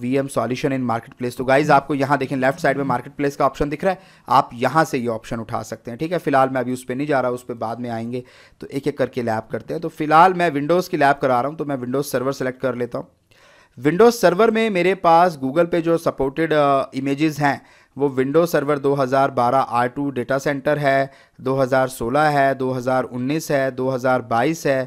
V M solution in marketplace तो गाइज आपको यहाँ देखें लेफ्ट साइड में मार्केट प्लेस का ऑप्शन दिख रहा है आप यहाँ से ये ऑप्शन उठा सकते हैं ठीक है फिलहाल मैं अभी उस पर नहीं जा रहा उस पर बाद में आएंगे तो एक एक करके लैब करते हैं तो फिलहाल मैं विंडोज़ की लैब करा रहा हूँ तो मैं विंडोज़ सर्वर सेलेक्ट कर लेता हूँ विंडोज़ सर्वर में मेरे पास गूगल पे जो सपोर्टेड इमेजेस हैं वो window server 2012 R2 data centre है 2016 है 2019 है 2022 है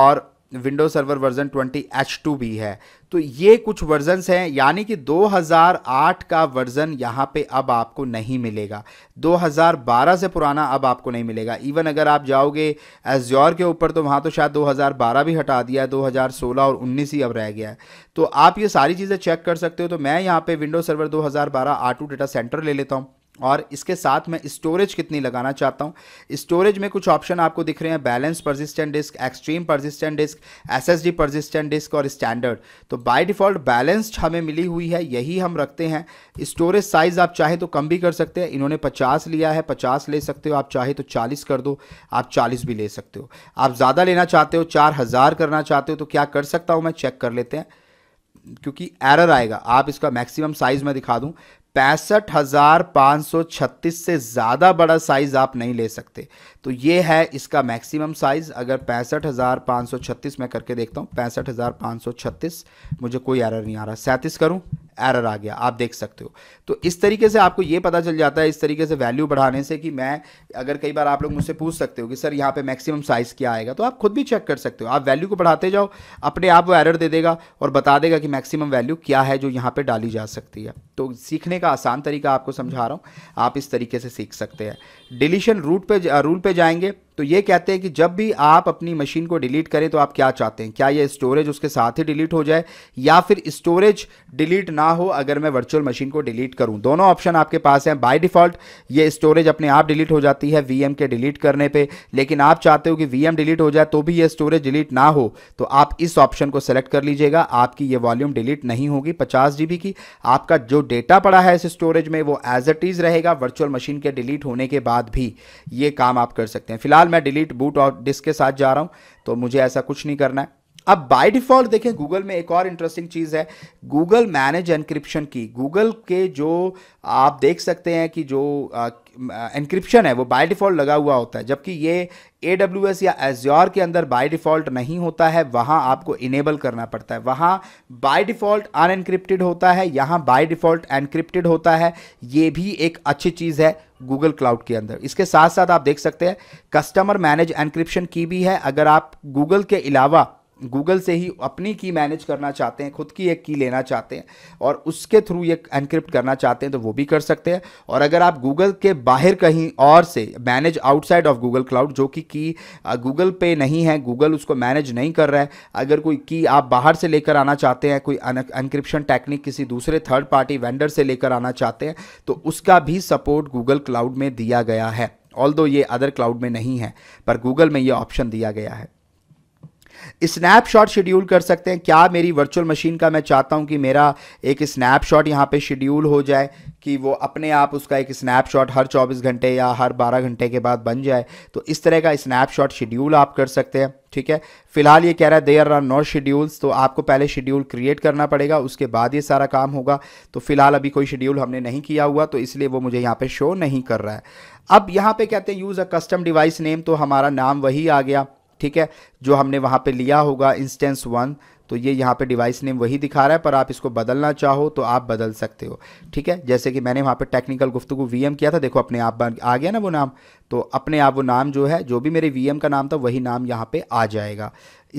और विंडो सर्वर वर्जन 20 H2 भी है तो ये कुछ वर्जन हैं यानी कि 2008 का वर्जन यहाँ पे अब आपको नहीं मिलेगा 2012 से पुराना अब आपको नहीं मिलेगा इवन अगर आप जाओगे एज्योर के ऊपर तो वहाँ तो शायद 2012 भी हटा दिया है 2016 और 19 ही अब रह गया है तो आप ये सारी चीज़ें चेक कर सकते हो तो मैं यहाँ पे विंडो सर्वर 2012 हज़ार डेटा सेंटर ले लेता हूँ और इसके साथ मैं स्टोरेज कितनी लगाना चाहता हूँ स्टोरेज में कुछ ऑप्शन आपको दिख रहे हैं balance persistent disk extreme persistent disk SSD persistent disk और स्टैंडर्ड तो बाय डिफ़ॉल्ट बैलेंस्ड हमें मिली हुई है यही हम रखते हैं स्टोरेज साइज़ आप चाहे तो कम भी कर सकते हैं इन्होंने पचास लिया है पचास ले सकते हो आप चाहे तो चालीस कर दो आप चालीस भी ले सकते हो आप ज़्यादा लेना चाहते हो चार हज़ार करना चाहते हो तो क्या कर सकता हूँ मैं चेक कर लेते हैं क्योंकि एरर आएगा आप इसका मैक्सिमम साइज़ में दिखा दूँ पैंसठ हज़ार पाँच सौ छत्तीस से ज़्यादा बड़ा साइज़ आप नहीं ले सकते तो ये है इसका मैक्सिमम साइज़ अगर पैंसठ हज़ार पाँच सौ छत्तीस मैं करके देखता हूँ पैंसठ हज़ार पाँच सौ छत्तीस मुझे कोई एरर नहीं आ रहा सैंतीस करूँ एरर आ गया आप देख सकते हो तो इस तरीके से आपको ये पता चल जाता है इस तरीके से वैल्यू बढ़ाने से कि मैं अगर कई बार आप लोग मुझसे पूछ सकते हो कि सर यहाँ पे मैक्सिमम साइज़ क्या आएगा तो आप खुद भी चेक कर सकते हो आप वैल्यू को बढ़ाते जाओ अपने आप वो एरर दे देगा और बता देगा कि मैक्सिमम वैल्यू क्या है जो यहाँ पर डाली जा सकती है तो सीखने का आसान तरीका आपको समझा रहा हूँ आप इस तरीके से सीख सकते हैं डिलीशन रूट पर रूल पर जाएंगे तो ये कहते हैं कि जब भी आप अपनी मशीन को डिलीट करें तो आप क्या चाहते हैं क्या ये स्टोरेज उसके साथ ही डिलीट हो जाए या फिर स्टोरेज डिलीट ना हो अगर मैं वर्चुअल मशीन को डिलीट करूं दोनों ऑप्शन आपके पास हैं बाय डिफ़ॉल्ट ये स्टोरेज अपने आप डिलीट हो जाती है वीएम के डिलीट करने पर लेकिन आप चाहते हो कि वी डिलीट हो जाए तो भी ये स्टोरेज डिलीट ना हो तो आप इस ऑप्शन को सेलेक्ट कर लीजिएगा आपकी ये वॉल्यूम डिलीट नहीं होगी पचास जी की आपका जो डेटा पड़ा है इस स्टोरेज में वो एज एट इज़ रहेगा वर्चुअल मशीन के डिलीट होने के बाद भी ये काम आप कर सकते हैं फिलहाल फिलहाल मैं डिलीट बूट और डिस्क के साथ जा रहा हूँ तो मुझे ऐसा कुछ नहीं करना है अब बाय डिफॉल्ट देखें गूगल में एक और इंटरेस्टिंग चीज़ है गूगल मैनेज एनक्रिप्शन की गूगल के जो आप देख सकते हैं कि जो एनक्रिप्शन है वो बाय डिफ़ॉल्ट लगा हुआ होता है जबकि ये ए या एज्योर के अंदर बाय डिफ़ॉल्ट नहीं होता है वहाँ आपको इनेबल करना पड़ता है वहाँ बाय डिफ़ॉल्ट अनएनक्रिप्टेड होता है यहाँ बाय डिफ़ॉल्ट एनक्रिप्टेड होता है ये भी एक अच्छी चीज़ है गूगल क्लाउड के अंदर इसके साथ साथ आप देख सकते हैं कस्टमर मैनेज एनक्रिप्शन की भी है अगर आप गूगल के अलावा गूगल से ही अपनी की मैनेज करना चाहते हैं खुद की एक की लेना चाहते हैं और उसके थ्रू ये एनक्रिप्ट करना चाहते हैं तो वो भी कर सकते हैं और अगर आप गूगल के बाहर कहीं और से manage outside of Google cloud जो कि की गूगल पे नहीं है गूगल उसको मैनेज नहीं कर रहा है अगर कोई की आप बाहर से लेकर आना चाहते हैं कोई एनक्रिप्शन टेक्निक किसी दूसरे थर्ड पार्टी वेंडर से लेकर आना चाहते हैं तो उसका भी सपोर्ट गूगल क्लाउड में दिया गया है ऑल ये अदर क्लाउड में नहीं है पर गूगल में ये ऑप्शन दिया गया है स्नैपशॉट शेड्यूल कर सकते हैं क्या मेरी वर्चुअल मशीन का मैं चाहता हूं कि मेरा एक स्नैपशॉट यहाँ पे शेड्यूल हो जाए कि वो अपने आप उसका एक स्नैपशॉट हर 24 घंटे या हर 12 घंटे के बाद बन जाए तो इस तरह का स्नैपशॉट शेड्यूल आप कर सकते हैं ठीक है फिलहाल ये कह रहा है देयर आर नो शेड्यूल्स तो आपको पहले शेड्यूल क्रिएट करना पड़ेगा उसके बाद ये सारा काम होगा तो फिलहाल अभी कोई शेड्यूल हमने नहीं किया हुआ तो इसलिए वो मुझे यहाँ पे शो नहीं कर रहा है अब यहाँ पे कहते हैं use a custom device name तो हमारा नाम वही आ गया ठीक है जो हमने वहाँ पे लिया होगा इंस्टेंस वन तो ये यहाँ पे डिवाइस नेम वही दिखा रहा है पर आप इसको बदलना चाहो तो आप बदल सकते हो ठीक है जैसे कि मैंने वहाँ पे टेक्निकल गुफ्तु वीएम किया था देखो अपने आप आ गया ना वो नाम तो अपने आप वो नाम जो है जो भी मेरे वीएम का नाम था वही नाम यहाँ पर आ जाएगा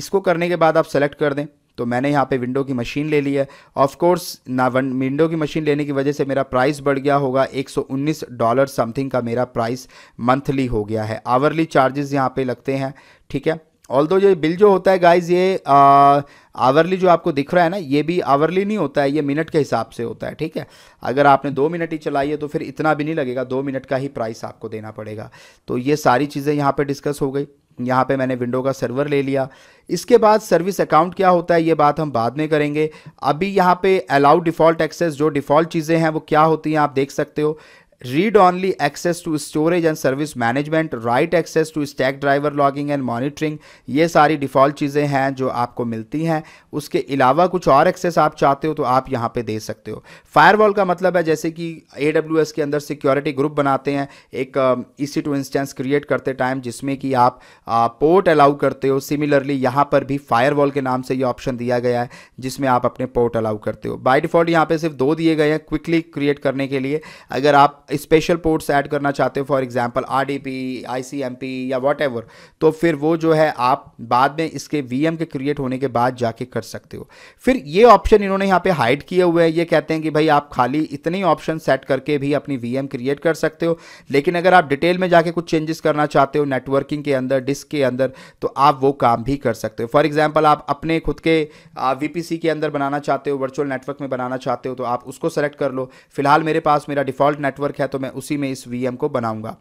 इसको करने के बाद आप सेलेक्ट कर दें तो मैंने यहाँ पे विंडो की मशीन ले ली है ऑफ कोर्स ना विंडो की मशीन लेने की वजह से मेरा प्राइस बढ़ गया होगा 119 डॉलर समथिंग का मेरा प्राइस मंथली हो गया है आवरली चार्जेस यहाँ पे लगते हैं ठीक है ऑल दो ये बिल जो होता है गाइज ये आवरली जो आपको दिख रहा है ना ये भी आवरली नहीं होता है ये मिनट के हिसाब से होता है ठीक है अगर आपने दो मिनट ही चलाई है तो फिर इतना भी नहीं लगेगा दो मिनट का ही प्राइस आपको देना पड़ेगा तो ये सारी चीज़ें यहाँ पर डिस्कस हो गई यहाँ पे मैंने विंडो का सर्वर ले लिया इसके बाद सर्विस अकाउंट क्या होता है ये बात हम बाद में करेंगे अभी यहाँ पे अलाउ डिफ़ॉल्ट एक्सेस जो डिफ़ॉल्ट चीज़ें हैं वो क्या होती हैं आप देख सकते हो read only access to storage and service management write access to stack driver logging and monitoring ये सारी डिफ़ॉल्ट चीज़ें हैं जो आपको मिलती हैं उसके अलावा कुछ और एक्सेस आप चाहते हो तो आप यहाँ पे दे सकते हो फायरवॉल का मतलब है जैसे कि ए के अंदर सिक्योरिटी ग्रुप बनाते हैं एक E C two instance create करते टाइम जिसमें कि आप पोर्ट अलाउ करते हो सिमिलरली यहाँ पर भी फायरवॉल के नाम से ये ऑप्शन दिया गया है जिसमें आप अपने पोर्ट अलाउ करते हो बाई डिफ़ॉल्ट यहाँ पर सिर्फ दो दिए गए हैं क्विकली क्रिएट करने के लिए अगर आप स्पेशल पोर्ट्स ऐड करना चाहते हो फॉर एग्जांपल आरडीपी आईसीएमपी या वॉट तो फिर वो जो है आप बाद में इसके वीएम के क्रिएट होने के बाद जाके कर सकते हो फिर ये ऑप्शन इन्होंने यहाँ पे हाइड किए हुए हैं ये कहते हैं कि भाई आप खाली इतने ऑप्शन सेट करके भी अपनी वी क्रिएट कर सकते हो लेकिन अगर आप डिटेल में जाके कुछ चेंजेस करना चाहते हो नेटवर्किंग के अंदर डिस्क के अंदर तो आप वो काम भी कर सकते हो फॉर एग्जाम्पल आप अपने खुद के वी के अंदर बनाना चाहते हो वर्चुअल नेटवर्क में बनाना चाहते हो तो आप उसको सेलेक्ट कर लो फिलहाल मेरे पास मेरा डिफॉल्ट नेटवर्क नेटवर्क है तो मैं उसी में इस वीएम को बनाऊंगा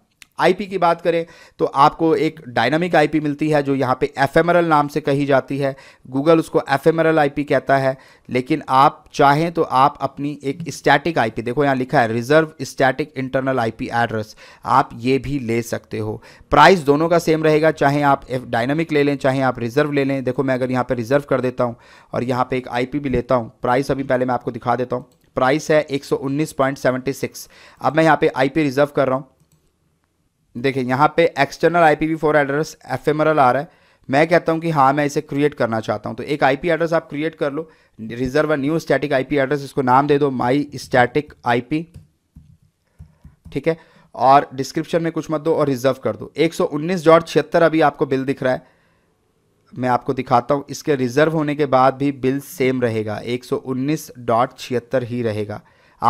आईपी की बात करें तो आपको एक डायनामिक आईपी मिलती है जो यहाँ पे एफएमरल नाम से कही जाती है गूगल उसको एफएमरल आईपी कहता है लेकिन आप चाहें तो आप अपनी एक स्टैटिक आईपी देखो यहाँ लिखा है reserve static internal IP address आप ये भी ले सकते हो प्राइस दोनों का सेम रहेगा चाहे आप डायनामिक ले लें चाहे आप रिजर्व ले लें देखो मैं अगर यहाँ पर रिजर्व कर देता हूँ और यहाँ पर एक आई भी लेता हूँ प्राइस अभी पहले मैं आपको दिखा देता हूँ प्राइस है 119.76 अब मैं यहाँ पे आईपी रिजर्व कर रहा हूँ देखिए यहाँ पे external IPv four address ephemeral आ रहा है मैं कहता हूँ कि हाँ मैं इसे क्रिएट करना चाहता हूँ तो एक आईपी एड्रेस आप क्रिएट कर लो reserve new static IP address इसको नाम दे दो माई स्टैटिक आईपी ठीक है और डिस्क्रिप्शन में कुछ मत दो और रिजर्व कर दो एक अभी आपको बिल दिख रहा है मैं आपको दिखाता हूँ इसके रिज़र्व होने के बाद भी बिल सेम रहेगा एक ही रहेगा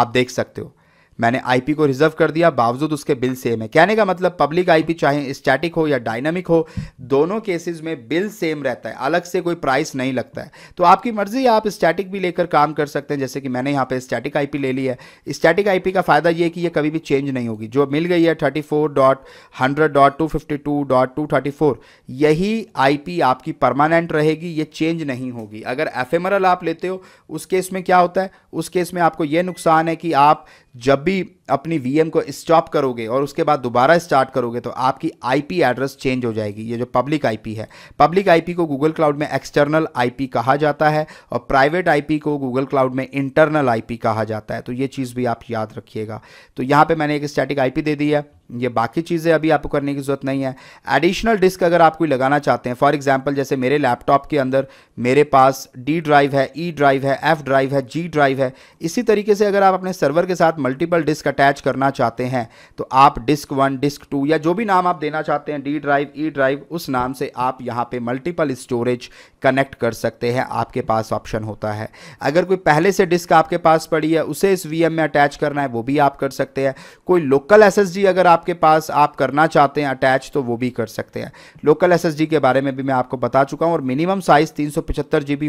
आप देख सकते हो मैंने आईपी को रिजर्व कर दिया बावजूद उसके बिल सेम है कहने का मतलब पब्लिक आईपी चाहे स्टैटिक हो या डायनामिक हो दोनों केसेस में बिल सेम रहता है अलग से कोई प्राइस नहीं लगता है तो आपकी मर्जी आप स्टैटिक भी लेकर काम कर सकते हैं जैसे कि मैंने यहाँ पे स्टैटिक आईपी ले ली है स्टैटिक आईपी का फायदा ये कि ये कभी भी चेंज नहीं होगी जो मिल गई है thirty four dot hundred dot two fifty two dot two thirty four यही आई आपकी परमानेंट रहेगी ये चेंज नहीं होगी अगर एफ आप लेते हो उस केस में क्या होता है उस केस में आपको यह नुकसान है कि आप जब भी अपनी वी को स्टॉप करोगे और उसके बाद दोबारा स्टार्ट करोगे तो आपकी आईपी एड्रेस चेंज हो जाएगी ये जो पब्लिक आईपी है पब्लिक आईपी को गूगल क्लाउड में एक्सटर्नल आईपी कहा जाता है और प्राइवेट आईपी को गूगल क्लाउड में इंटरनल आईपी कहा जाता है तो ये चीज़ भी आप याद रखिएगा तो यहाँ पर मैंने एक स्टैटिक आई दे दी है ये बाकी चीज़ें अभी आपको करने की ज़रूरत नहीं है एडिशनल डिस्क अगर आप कोई लगाना चाहते हैं फॉर एग्जांपल जैसे मेरे लैपटॉप के अंदर मेरे पास डी ड्राइव है ई e ड्राइव है एफ ड्राइव है जी ड्राइव है इसी तरीके से अगर आप अपने सर्वर के साथ मल्टीपल डिस्क अटैच करना चाहते हैं तो आप डिस्क वन डिस्क टू या जो भी नाम आप देना चाहते हैं डी ड्राइव ई ड्राइव उस नाम से आप यहाँ पे मल्टीपल स्टोरेज कनेक्ट कर सकते हैं आपके पास ऑप्शन होता है अगर कोई पहले से डिस्क आपके पास पड़ी है उसे इस वी में अटैच करना है वो भी आप कर सकते हैं कोई लोकल एस अगर आपके पास आप करना चाहते हैं अटैच तो वो भी कर सकते हैं लोकल एस के बारे में भी मैं आपको बता चुका हूँ और मिनिमम साइज़ तीन सौ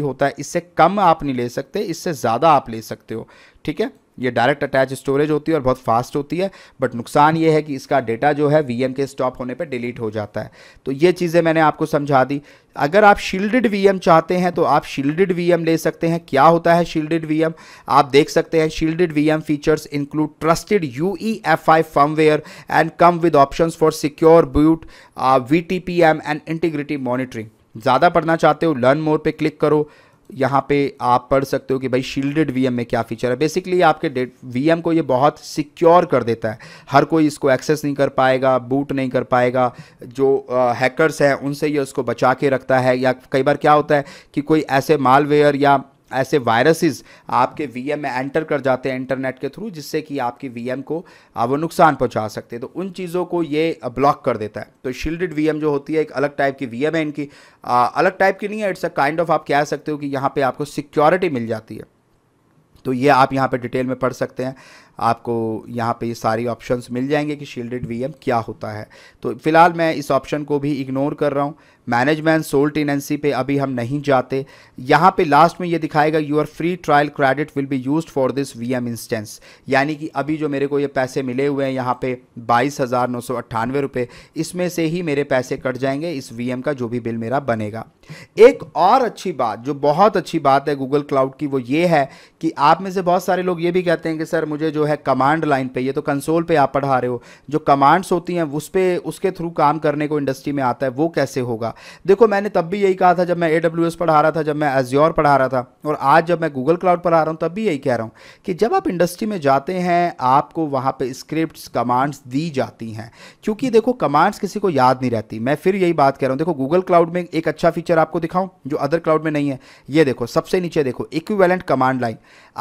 होता है इससे कम आप नहीं ले सकते इससे ज़्यादा आप ले सकते हो ठीक है ये डायरेक्ट अटैच स्टोरेज होती है और बहुत फास्ट होती है बट नुकसान ये है कि इसका डेटा जो है वी के स्टॉप होने पर डिलीट हो जाता है तो ये चीज़ें मैंने आपको समझा दी अगर आप शील्डेड वी चाहते हैं तो आप शील्डेड वी ले सकते हैं क्या होता है शील्डेड वी आप देख सकते हैं shielded V features include trusted U E F I firmware and come with option for secure boot V T P M and integrity monitoring ज़्यादा पढ़ना चाहते हो लर्न मोर पे क्लिक करो यहाँ पे आप पढ़ सकते हो कि भाई शील्डेड वीएम में क्या फीचर है बेसिकली आपके डेट वीएम को ये बहुत सिक्योर कर देता है हर कोई इसको एक्सेस नहीं कर पाएगा बूट नहीं कर पाएगा जो हैकर्स हैं उनसे ये उसको बचा के रखता है या कई बार क्या होता है कि कोई ऐसे मालवेयर या ऐसे वायरसेस आपके वीएम में एंटर कर जाते हैं इंटरनेट के थ्रू जिससे कि आपकी वीएम को वो नुकसान पहुंचा सकते हैं तो उन चीज़ों को ये ब्लॉक कर देता है तो शील्डेड वीएम जो होती है एक अलग टाइप की वीएम है इनकी आ, अलग टाइप की नहीं है इट्स अ काइंड ऑफ आप कह सकते हो कि यहाँ पर आपको सिक्योरिटी मिल जाती है तो ये आप यहाँ पर डिटेल में पढ़ सकते हैं आपको यहाँ पे ये सारी ऑप्शंस मिल जाएंगे कि शील्डेड वीएम क्या होता है तो फिलहाल मैं इस ऑप्शन को भी इग्नोर कर रहा हूँ मैनेजमेंट सोल टेनेंसी पे अभी हम नहीं जाते यहाँ पे लास्ट में ये दिखाएगा your free trial credit will be used for this VM instance यानी कि अभी जो मेरे को ये पैसे मिले हुए हैं यहाँ पे बाईस हज़ार नौ सौ अट्ठानवे रुपये इसमें से ही मेरे पैसे कट जाएंगे इस एम का जो भी बिल मेरा बनेगा एक और अच्छी बात जो बहुत अच्छी बात है गूगल क्लाउड की वो ये है कि आप में से बहुत सारे लोग ये भी कहते हैं कि सर मुझे जो है कमांड लाइन पे ये तो कंसोल पे आप पढ़ा रहे हो जो कमांड्स होती हैं उस पर उसके थ्रू काम करने को इंडस्ट्री में आता है वो कैसे होगा देखो मैंने तब भी यही कहा था जब मैं ए पढ़ा रहा था जब मैं एज्योर पढ़ा रहा था और आज जब मैं गूगल क्लाउड पढ़ा रहा हूँ तब भी यही कह रहा हूँ कि जब आप इंडस्ट्री में जाते हैं आपको वहाँ पर स्क्रिप्ट कमांड्स दी जाती हैं क्योंकि देखो कमांड्स किसी को याद नहीं रहती मैं फिर यही बात कह रहा हूँ देखो गूगल क्लाउड में एक अच्छा फीचर आपको दिखाऊँ जो अदर क्लाउड में नहीं है ये देखो सबसे नीचे देखो इक्विवेलेंट कमांड लाइन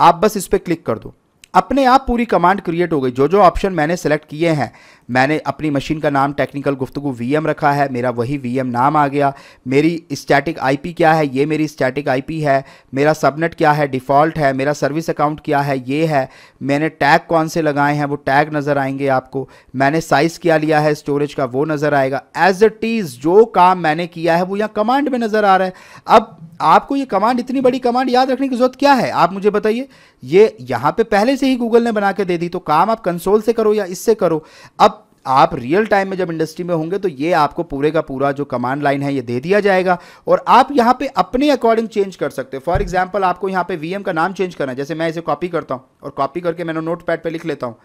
आप बस इस पर क्लिक कर दो अपने आप पूरी कमांड क्रिएट हो गई जो जो ऑप्शन मैंने सेलेक्ट किए हैं मैंने अपनी मशीन का नाम टेक्निकल गुफ्तु वी रखा है मेरा वही वी नाम आ गया मेरी स्टैटिक आई क्या है ये मेरी स्टैटिक आई है मेरा सबनेट क्या है डिफ़ॉल्ट है मेरा सर्विस अकाउंट क्या है ये है मैंने टैग कौन से लगाए हैं वो टैग नज़र आएंगे आपको मैंने साइज़ क्या लिया है स्टोरेज का वो नज़र आएगा एज इट इज़ जो काम मैंने किया है वो यहाँ कमांड में नज़र आ रहा है अब आपको ये कमांड इतनी बड़ी कमांड याद रखने की ज़रूरत क्या है आप मुझे बताइए ये यहाँ पे पहले से ही गूगल ने बना के दे दी तो काम आप कंसोल से करो या इससे करो अब आप रियल टाइम में जब इंडस्ट्री में होंगे तो ये आपको पूरे का पूरा जो कमांड लाइन है ये दे दिया जाएगा और आप यहाँ पे अपने अकॉर्डिंग चेंज कर सकते हो फॉर एग्जाम्पल आपको यहाँ पे वीएम का नाम चेंज करना है जैसे मैं इसे कॉपी करता हूँ और कॉपी करके मैंने नोट पैड पर लिख लेता हूँ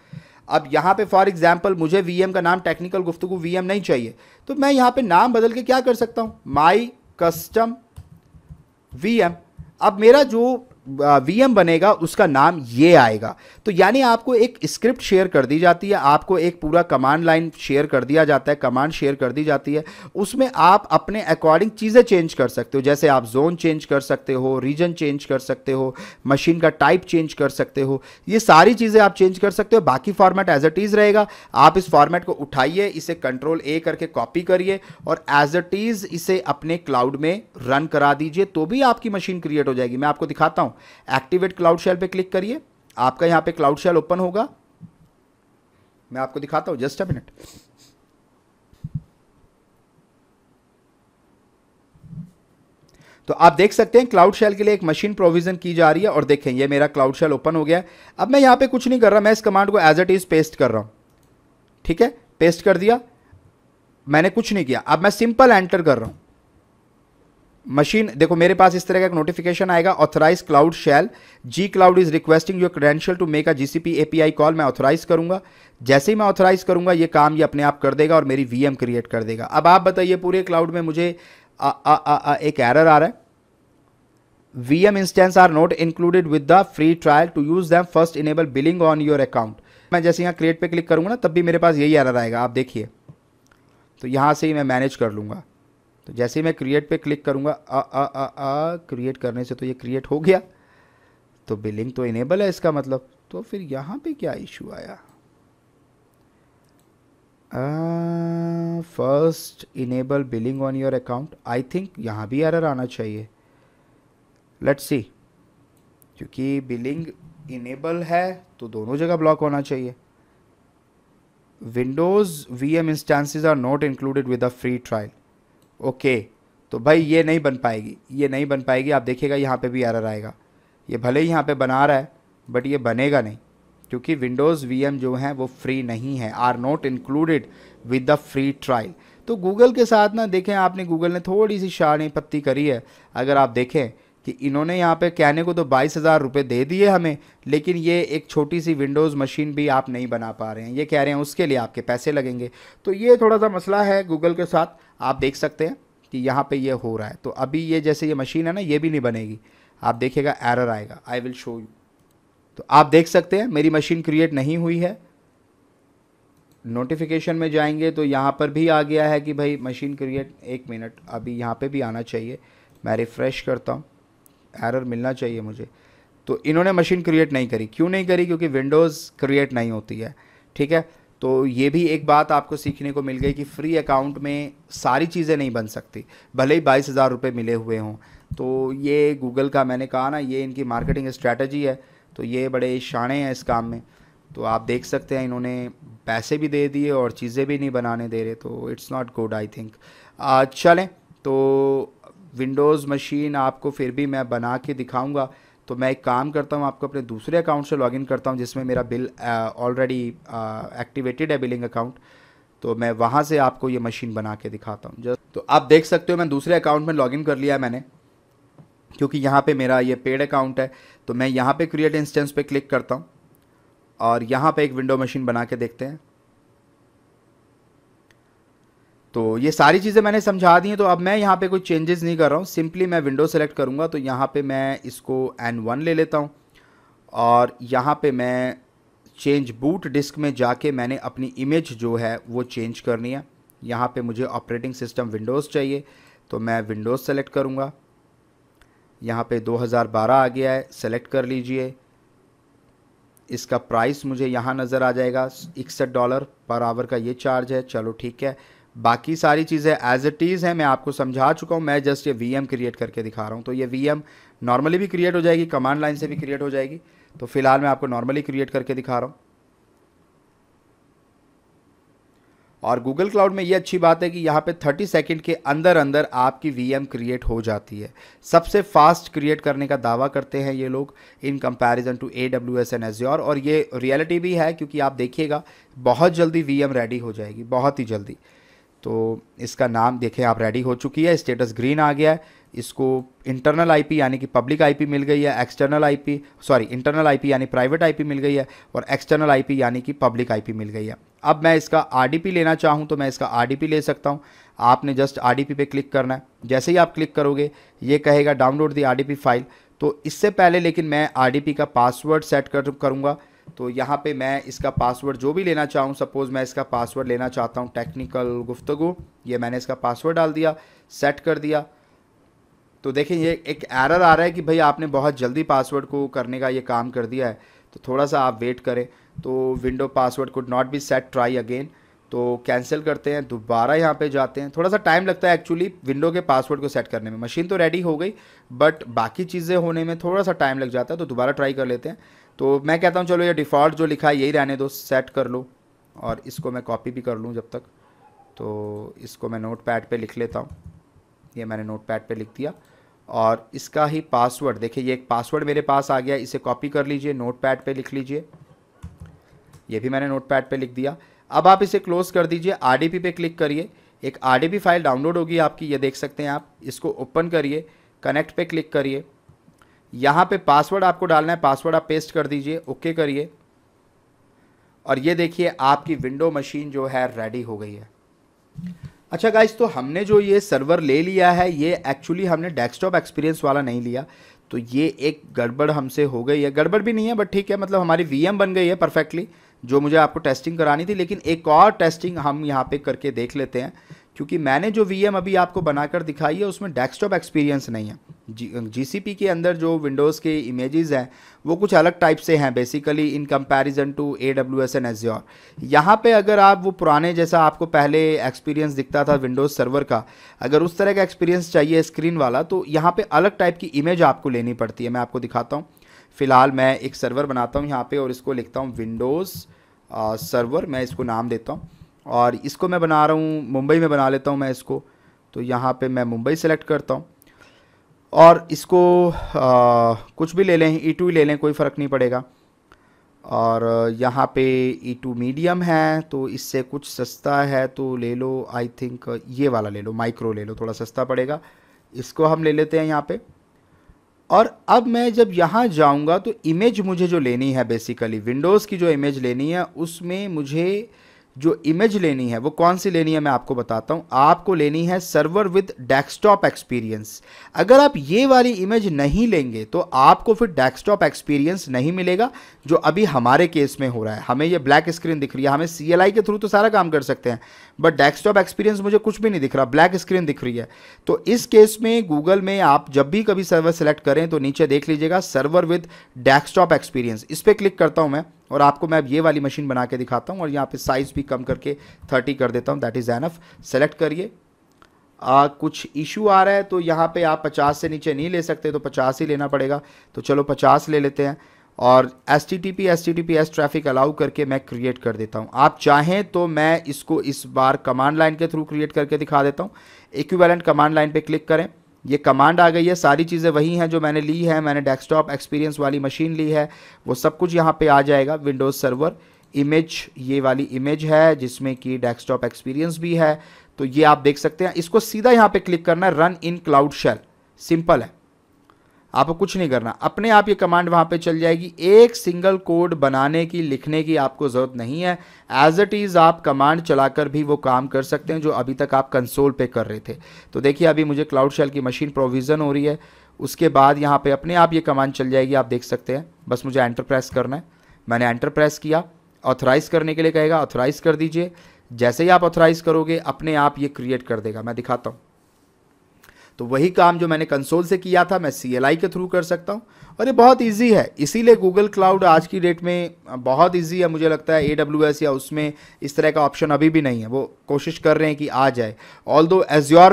अब यहाँ पे फॉर एग्जाम्पल मुझे वी का नाम टेक्निकल गुफ्तु एम नहीं चाहिए तो मैं यहाँ पर नाम बदल के क्या कर सकता हूँ माई कस्टम वी अब मेरा जो वीएम बनेगा उसका नाम ये आएगा तो यानी आपको एक स्क्रिप्ट शेयर कर दी जाती है आपको एक पूरा कमांड लाइन शेयर कर दिया जाता है कमांड शेयर कर दी जाती है उसमें आप अपने अकॉर्डिंग चीज़ें चेंज कर सकते हो जैसे आप जोन चेंज कर सकते हो रीजन चेंज कर सकते हो मशीन का टाइप चेंज कर सकते हो ये सारी चीज़ें आप चेंज कर सकते हो बाकी फॉर्मेट एज इट इज़ रहेगा आप इस फॉर्मेट को उठाइए इसे कंट्रोल ए करके कॉपी करिए और एज इट इज़ इसे अपने क्लाउड में रन करा दीजिए तो भी आपकी मशीन क्रिएट हो जाएगी मैं आपको दिखाता हूँ हूँ एक्टिवेट क्लाउड शेल पे क्लिक करिए आपका यहाँ पे क्लाउड शेल ओपन होगा मैं आपको दिखाता हूँ जस्ट अ मिनट तो आप देख सकते हैं क्लाउड शेल के लिए एक मशीन प्रोविजन की जा रही है और देखें ये मेरा क्लाउड शेल ओपन हो गया अब मैं यहां पे कुछ नहीं कर रहा मैं इस कमांड को एज इट इज़ पेस्ट कर रहा हूं ठीक है पेस्ट कर दिया मैंने कुछ नहीं किया अब मैं सिंपल एंटर कर रहा हूं मशीन देखो मेरे पास इस तरह का एक नोटिफिकेशन आएगा authorise cloud shell G cloud is requesting your credential to make a GCP API call मैं ऑथराइज करूंगा जैसे ही मैं ऑथराइज करूंगा ये काम ये अपने आप कर देगा और मेरी वीएम क्रिएट कर देगा अब आप बताइए पूरे क्लाउड में मुझे आ, आ, आ, आ, एक एरर आ रहा है M instance are not included with the free trial to use them first enable billing on your account मैं जैसे यहाँ क्रिएट पर क्लिक करूँगा ना तब भी मेरे पास यही एरर आएगा आप देखिए तो यहाँ से ही मैं मैनेज कर लूँगा तो जैसे ही मैं क्रिएट पे क्लिक करूँगा आ आ आ आ क्रिएट करने से तो ये क्रिएट हो गया तो बिलिंग तो इनेबल है इसका मतलब तो फिर यहाँ पे क्या इशू आया first enable billing on your account I think यहाँ भी एरर आना चाहिए लेट्स सी क्योंकि बिलिंग इनेबल है तो दोनों जगह ब्लॉक होना चाहिए Windows V M instances are not included with a free trial okay तो भाई ये नहीं बन पाएगी ये नहीं बन पाएगी आप देखिएगा यहाँ पे भी एरर आएगा ये भले ही यहाँ पे बना रहा है बट ये बनेगा नहीं क्योंकि विंडोज़ वी जो हैं वो फ्री नहीं है are not included with the free trial तो गूगल के साथ ना देखें आपने गूगल ने थोड़ी सी शाणी पत्ती करी है अगर आप देखें कि इन्होंने यहाँ पे कहने को तो बाईस हज़ार रुपये दे दिए हमें लेकिन ये एक छोटी सी विंडोज़ मशीन भी आप नहीं बना पा रहे हैं ये कह रहे हैं उसके लिए आपके पैसे लगेंगे तो ये थोड़ा सा मसला है गूगल के साथ आप देख सकते हैं कि यहाँ पे ये हो रहा है तो अभी ये जैसे ये मशीन है ना ये भी नहीं बनेगी आप देखिएगा एरर आएगा आई विल शो यू तो आप देख सकते हैं मेरी मशीन क्रिएट नहीं हुई है नोटिफिकेशन में जाएंगे तो यहाँ पर भी आ गया है कि भाई मशीन क्रिएट एक मिनट अभी यहाँ पे भी आना चाहिए मैं रिफ़्रेश करता हूँ एरर मिलना चाहिए मुझे तो इन्होंने मशीन क्रिएट नहीं करी क्यों नहीं करी क्योंकि विंडोज़ क्रिएट नहीं होती है ठीक है तो ये भी एक बात आपको सीखने को मिल गई कि फ्री अकाउंट में सारी चीज़ें नहीं बन सकती भले ही बाईस हज़ार रुपये मिले हुए हों तो ये गूगल का मैंने कहा ना ये इनकी मार्केटिंग स्ट्रैटेजी है तो ये बड़े शाणे हैं इस काम में तो आप देख सकते हैं इन्होंने पैसे भी दे दिए और चीज़ें भी नहीं बनाने दे रहे तो it's not good I think चलें तो विंडोज़ मशीन आपको फिर भी मैं बना के दिखाऊँगा तो मैं एक काम करता हूँ आपको अपने दूसरे अकाउंट से लॉगिन करता हूँ जिसमें मेरा बिल ऑलरेडी एक्टिवेटेड है बिलिंग अकाउंट तो मैं वहाँ से आपको ये मशीन बना के दिखाता हूँ जस्ट तो आप देख सकते हो मैं दूसरे अकाउंट में लॉगिन कर लिया है मैंने क्योंकि यहाँ पे मेरा ये पेड अकाउंट है तो मैं यहाँ पे क्रिएट इंस्टेंस पे क्लिक करता हूँ और यहाँ पे एक विंडो मशीन बना के देखते हैं तो ये सारी चीज़ें मैंने समझा दी हैं तो अब मैं यहाँ पे कोई चेंजेस नहीं कर रहा हूँ सिंपली मैं विंडो सेलेक्ट करूँगा तो यहाँ पे मैं इसको एन वन ले लेता हूँ और यहाँ पे मैं चेंज बूट डिस्क में जाके मैंने अपनी इमेज जो है वो चेंज करनी है यहाँ पे मुझे ऑपरेटिंग सिस्टम विंडोज़ चाहिए तो मैं विंडोज़ सेलेक्ट करूँगा यहाँ पर दो आ गया है सेलेक्ट कर लीजिए इसका प्राइस मुझे यहाँ नज़र आ जाएगा इकसठ डॉलर पर आवर का ये चार्ज है चलो ठीक है बाकी सारी चीज़ें एज इट इज़ हैं मैं आपको समझा चुका हूँ मैं जस्ट ये वी क्रिएट करके दिखा रहा हूँ तो ये वी नॉर्मली भी क्रिएट हो जाएगी कमांड लाइन से भी क्रिएट हो जाएगी तो फिलहाल मैं आपको नॉर्मली क्रिएट करके दिखा रहा हूँ और गूगल क्लाउड में ये अच्छी बात है कि यहाँ पे 30 सेकंड के अंदर अंदर आपकी वीएम क्रिएट हो जाती है सबसे फास्ट क्रिएट करने का दावा करते हैं ये लोग in comparison to A W S and Azure और ये रियलिटी भी है क्योंकि आप देखिएगा बहुत जल्दी वीएम रेडी हो जाएगी बहुत ही जल्दी तो इसका नाम देखें आप रेडी हो चुकी है स्टेटस ग्रीन आ गया है इसको इंटरनल आईपी यानी कि पब्लिक आईपी मिल गई है external IP sorry internal IP यानी प्राइवेट आईपी मिल गई है और एक्सटर्नल आईपी यानी कि पब्लिक आईपी मिल गई है अब मैं इसका आरडीपी लेना चाहूँ तो मैं इसका आरडीपी ले सकता हूँ आपने जस्ट आरडीपी पे क्लिक करना है जैसे ही आप क्लिक करोगे ये कहेगा डाउनलोड दी आर फाइल तो इससे पहले लेकिन मैं आर का पासवर्ड सेट करूँगा तो यहाँ पे मैं इसका पासवर्ड जो भी लेना चाहूँ सपोज़ मैं इसका पासवर्ड लेना चाहता हूँ टेक्निकल गुफ्तगु ये मैंने इसका पासवर्ड डाल दिया सेट कर दिया तो देखें ये एक एरर आ रहा है कि भाई आपने बहुत जल्दी पासवर्ड को करने का ये काम कर दिया है तो थोड़ा सा आप वेट करें तो window password could not be set try again तो कैंसिल करते हैं दोबारा यहाँ पे जाते हैं थोड़ा सा टाइम लगता है एक्चुअली विंडो के पासवर्ड को सेट करने में मशीन तो रेडी हो गई बट बाकी चीज़ें होने में थोड़ा सा टाइम लग जाता है तो दोबारा ट्राई कर लेते हैं तो मैं कहता हूँ चलो ये डिफ़ॉल्ट जो लिखा है यही रहने दो सेट कर लो और इसको मैं कॉपी भी कर लूँ जब तक तो इसको मैं नोट पैड पर लिख लेता हूँ ये मैंने नोट पैड पर लिख दिया और इसका ही पासवर्ड देखिए ये एक पासवर्ड मेरे पास आ गया इसे कॉपी कर लीजिए नोट पैड पर लिख लीजिए ये भी मैंने नोट पैड पर लिख दिया अब आप इसे क्लोज़ कर दीजिए आर डी पी पे क्लिक करिए एक R D P file download होगी आपकी ये देख सकते हैं आप इसको ओपन करिए कनेक्ट पे क्लिक करिए यहाँ पे पासवर्ड आपको डालना है पासवर्ड आप पेस्ट कर दीजिए ओके करिए और ये देखिए आपकी विंडो मशीन जो है रेडी हो गई है अच्छा गाइज तो हमने जो ये सर्वर ले लिया है ये एक्चुअली हमने डेस्कटॉप एक्सपीरियंस वाला नहीं लिया तो ये एक गड़बड़ हमसे हो गई है गड़बड़ भी नहीं है बट ठीक है मतलब हमारी वी बन गई है परफेक्टली जो मुझे आपको टेस्टिंग करानी थी लेकिन एक और टेस्टिंग हम यहाँ पे करके देख लेते हैं क्योंकि मैंने जो वी अभी आपको बनाकर दिखाई है उसमें डेस्कटॉप एक्सपीरियंस नहीं है जी पी के अंदर जो विंडोज़ के इमेजेस हैं वो कुछ अलग टाइप से हैं basically in comparison to A W S and Azure यहाँ पर अगर आप वो पुराने जैसा आपको पहले एक्सपीरियंस दिखता था विंडोज़ सर्वर का अगर उस तरह का एक्सपीरियंस चाहिए स्क्रीन वाला तो यहाँ पर अलग टाइप की इमेज आपको लेनी पड़ती है मैं आपको दिखाता हूँ फ़िलहाल मैं एक सर्वर बनाता हूँ यहाँ पर और इसको लिखता हूँ विंडोज़ सर्वर मैं इसको नाम देता हूँ और इसको मैं बना रहा हूँ मुंबई में बना लेता हूँ मैं इसको तो यहाँ पर मैं मुंबई सेलेक्ट करता हूँ और इसको आ, कुछ भी ले लें ई e टू ले लें कोई फ़र्क नहीं पड़ेगा और यहाँ पे ई टू मीडियम है तो इससे कुछ सस्ता है तो ले लो आई थिंक ये वाला ले लो माइक्रो ले लो थोड़ा सस्ता पड़ेगा इसको हम ले लेते हैं यहाँ पे और अब मैं जब यहाँ जाऊँगा तो इमेज मुझे जो लेनी है बेसिकली विंडोज़ की जो इमेज लेनी है उसमें मुझे जो इमेज लेनी है वो कौन सी लेनी है मैं आपको बताता हूँ आपको लेनी है सर्वर विद डेस्कटॉप एक्सपीरियंस अगर आप ये वाली इमेज नहीं लेंगे तो आपको फिर डेस्कटॉप एक्सपीरियंस नहीं मिलेगा जो अभी हमारे केस में हो रहा है हमें ये ब्लैक स्क्रीन दिख रही है हमें सी के थ्रू तो सारा काम कर सकते हैं बट डेस्कटॉप एक्सपीरियंस मुझे कुछ भी नहीं दिख रहा ब्लैक स्क्रीन दिख रही है तो इस केस में गूगल में आप जब भी कभी सर्वर सेलेक्ट करें तो नीचे देख लीजिएगा सर्वर विद डेस्कटॉप एक्सपीरियंस इस पर क्लिक करता हूँ मैं और आपको मैं अब ये वाली मशीन बना के दिखाता हूँ और यहाँ पे साइज़ भी कम करके थर्टी कर देता हूँ दैट इज़ एनफ सेलेक्ट करिए आ, कुछ इशू आ रहा है तो यहाँ पे आप 50 से नीचे नहीं ले सकते तो 50 ही लेना पड़ेगा तो चलो 50 ले लेते हैं और S T T P S T T P S traffic allow करके मैं क्रिएट कर देता हूँ आप चाहें तो मैं इसको इस बार कमांड लाइन के थ्रू क्रिएट करके दिखा देता हूँ इक्विवेलेंट कमांड लाइन पे क्लिक करें ये कमांड आ गई है सारी चीज़ें वही हैं जो मैंने ली है मैंने डेस्कटॉप एक्सपीरियंस वाली मशीन ली है वो सब कुछ यहाँ पर आ जाएगा विंडोज़ सर्वर इमेज ये वाली इमेज है जिसमें कि डेस्कटॉप एक्सपीरियंस भी है तो ये आप देख सकते हैं इसको सीधा यहाँ पर क्लिक करना है run in cloud shell simple है आपको कुछ नहीं करना अपने आप ये कमांड वहाँ पे चल जाएगी एक सिंगल कोड बनाने की लिखने की आपको ज़रूरत नहीं है एज इट इज़ आप कमांड चलाकर भी वो काम कर सकते हैं जो अभी तक आप कंसोल पे कर रहे थे तो देखिए अभी मुझे क्लाउड शेल की मशीन प्रोविज़न हो रही है उसके बाद यहाँ पर अपने आप ये कमांड चल जाएगी आप देख सकते हैं बस मुझे एंटर प्रेस करना है मैंने एंटर प्रेस किया ऑथराइज़ करने के लिए कहेगा ऑथराइज़ कर दीजिए जैसे ही आप ऑथराइज़ करोगे अपने आप ये क्रिएट कर देगा मैं दिखाता हूँ तो वही काम जो मैंने कंसोल से किया था मैं सी के थ्रू कर सकता हूँ और ये बहुत ईजी है इसीलिए गूगल क्लाउड आज की डेट में बहुत ईजी है मुझे लगता है ए या उसमें इस तरह का ऑप्शन अभी भी नहीं है वो कोशिश कर रहे हैं कि आ जाए ऑल दो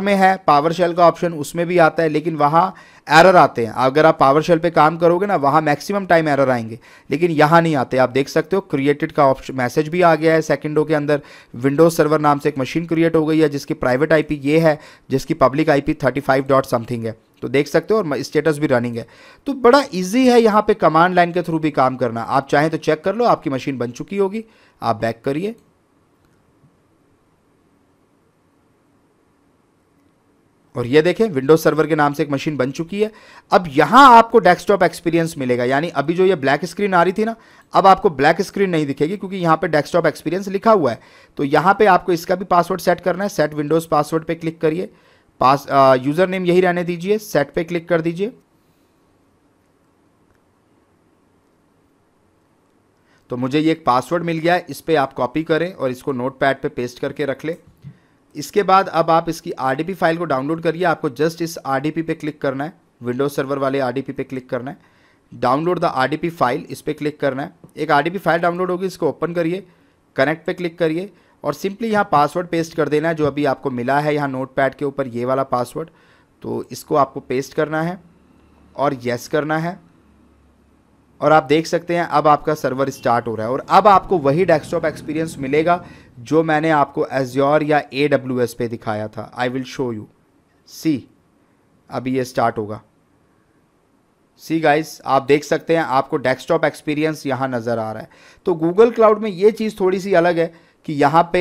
में है पावर शेल का ऑप्शन उसमें भी आता है लेकिन वहाँ एरर आते हैं अगर आप पावर शेल पर काम करोगे ना वहाँ मैक्सिमम टाइम एरर आएंगे लेकिन यहाँ नहीं आते आप देख सकते हो क्रिएटेड का ऑप्शन मैसेज भी आ गया है सेकेंडों के अंदर विंडोज सर्वर नाम से एक मशीन क्रिएट हो गई है जिसकी प्राइवेट आईपी ये है जिसकी पब्लिक आईपी 35 डॉट समथिंग है तो देख सकते हो और स्टेटस भी रनिंग है तो बड़ा इजी है यहाँ पे कमांड लाइन के थ्रू भी काम करना आप चाहें तो चेक कर लो आपकी मशीन बन चुकी होगी आप बैक करिए और ये देखें विंडोज सर्वर के नाम से एक मशीन बन चुकी है अब यहाँ आपको डेस्कटॉप एक्सपीरियंस मिलेगा यानी अभी जो ये ब्लैक स्क्रीन आ रही थी ना अब आपको ब्लैक स्क्रीन नहीं दिखेगी क्योंकि यहाँ पे डेस्कटॉप एक्सपीरियंस लिखा हुआ है तो यहाँ पे आपको इसका भी पासवर्ड सेट करना है सेट विंडोज़ पासवर्ड पर क्लिक करिए पास यूज़र नेम यही रहने दीजिए सेट पर क्लिक कर दीजिए तो मुझे ये एक पासवर्ड मिल गया है इस पर आप कॉपी करें और इसको नोट पे पेस्ट करके रख लें इसके बाद अब आप इसकी आर फाइल को डाउनलोड करिए आपको जस्ट इस आर पे क्लिक करना है विंडोज सर्वर वाले आर पे क्लिक करना है डाउनलोड द आर फाइल इस पर क्लिक करना है एक आर फाइल डाउनलोड होगी इसको ओपन करिए कनेक्ट पे क्लिक करिए और सिंपली यहाँ पासवर्ड पेस्ट कर देना है जो अभी आपको मिला है यहाँ नोट के ऊपर ये वाला पासवर्ड तो इसको आपको पेस्ट करना है और येस करना है और आप देख सकते हैं अब आपका सर्वर स्टार्ट हो रहा है और अब आपको वही डेस्कटॉप एक्सपीरियंस मिलेगा जो मैंने आपको एज्योर या ए डब्ल्यू एस पे दिखाया था I will show you see अभी ये स्टार्ट होगा सी गाइस आप देख सकते हैं आपको डेस्कटॉप एक्सपीरियंस यहाँ नज़र आ रहा है तो गूगल क्लाउड में ये चीज़ थोड़ी सी अलग है कि यहाँ पे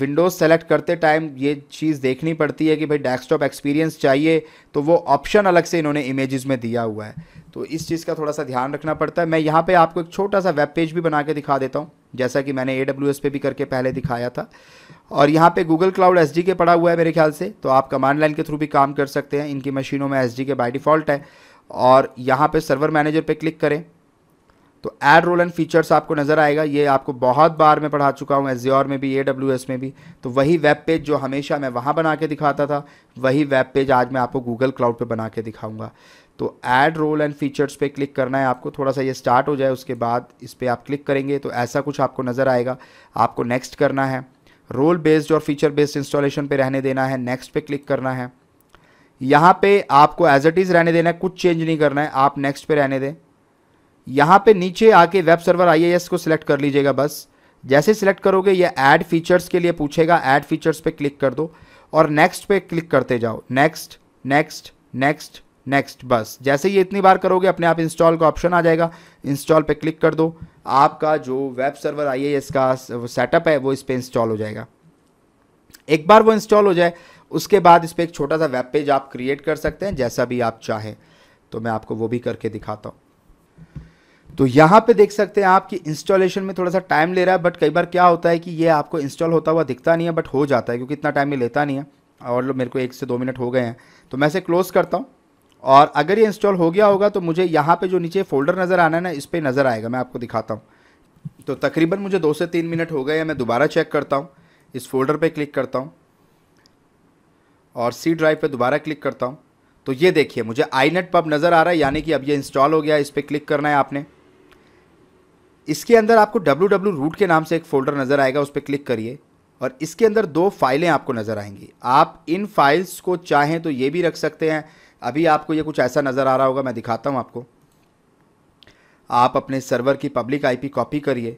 विंडोज़ सेलेक्ट करते टाइम ये चीज़ देखनी पड़ती है कि भाई डेस्कटॉप एक्सपीरियंस चाहिए तो वो ऑप्शन अलग से इन्होंने इमेजेस में दिया हुआ है तो इस चीज़ का थोड़ा सा ध्यान रखना पड़ता है मैं यहाँ पे आपको एक छोटा सा वेब पेज भी बना के दिखा देता हूँ जैसा कि मैंने ए पे भी करके पहले दिखाया था और यहाँ पे गूगल क्लाउड एस के पड़ा हुआ है मेरे ख्याल से तो आप कमांड लाइन के थ्रू भी काम कर सकते हैं इनकी मशीनों में एस के बाई डिफ़ॉल्ट है और यहाँ पर सर्वर मैनेजर पर क्लिक करें तो एड रोल एंड फीचर्स आपको नज़र आएगा ये आपको बहुत बार मैं पढ़ा चुका हूँ एस में भी ए में भी तो वही वेब पेज जो हमेशा मैं वहाँ बना के दिखाता था वही वेब पेज आज मैं आपको गूगल क्लाउड पर बना के दिखाऊँगा तो ऐड रोल एंड फीचर्स पे क्लिक करना है आपको थोड़ा सा ये स्टार्ट हो जाए उसके बाद इस पर आप क्लिक करेंगे तो ऐसा कुछ आपको नज़र आएगा आपको नेक्स्ट करना है रोल बेस्ड और फीचर बेस्ड इंस्टॉलेशन पे रहने देना है नेक्स्ट पे क्लिक करना है यहाँ पे आपको एज इट इज़ रहने देना है कुछ चेंज नहीं करना है आप नेक्स्ट पे रहने दें यहाँ पे नीचे आके वेब सर्वर आई को सिलेक्ट कर लीजिएगा बस जैसे सिलेक्ट करोगे ये ऐड फीचर्स के लिए पूछेगा ऐड फीचर्स पे क्लिक कर दो और नेक्स्ट पे क्लिक करते जाओ नेक्स्ट नेक्स्ट नेक्स्ट नेक्स्ट बस जैसे ही इतनी बार करोगे अपने आप इंस्टॉल का ऑप्शन आ जाएगा इंस्टॉल पे क्लिक कर दो आपका जो वेब सर्वर आई का सेटअप है वो इस पर इंस्टॉल हो जाएगा एक बार वो इंस्टॉल हो जाए उसके बाद इस पर एक छोटा सा वेब पेज आप क्रिएट कर सकते हैं जैसा भी आप चाहें तो मैं आपको वो भी करके दिखाता हूँ तो यहाँ पे देख सकते हैं आप कि इंस्टॉलेशन में थोड़ा सा टाइम ले रहा है बट कई बार क्या होता है कि ये आपको इंस्टॉल होता हुआ दिखता नहीं है बट हो जाता है क्योंकि इतना टाइम ये लेता नहीं है और मेरे को एक से दो मिनट हो गए हैं तो मैं इसे क्लोज़ करता हूँ और अगर ये इंस्टॉल हो गया होगा तो मुझे यहाँ पे जो नीचे फोल्डर नज़र आना है ना इस पर नज़र आएगा मैं आपको दिखाता हूँ तो तकरीबन मुझे दो से तीन मिनट हो गए हैं मैं दोबारा चेक करता हूँ इस फोल्डर पे क्लिक करता हूँ और सी ड्राइव पे दोबारा क्लिक करता हूँ तो ये देखिए मुझे आई नेट पब नज़र आ रहा है यानी कि अब ये इंस्टॉल हो गया इस पर क्लिक करना है आपने इसके अंदर आपको डब्ल्यू रूट के नाम से एक फ़ोल्डर नज़र आएगा उस पर क्लिक करिए और इसके अंदर दो फाइलें आपको नज़र आएंगी आप इन फाइल्स को चाहें तो ये भी रख सकते हैं अभी आपको ये कुछ ऐसा नज़र आ रहा होगा मैं दिखाता हूँ आपको आप अपने सर्वर की पब्लिक आईपी कॉपी करिए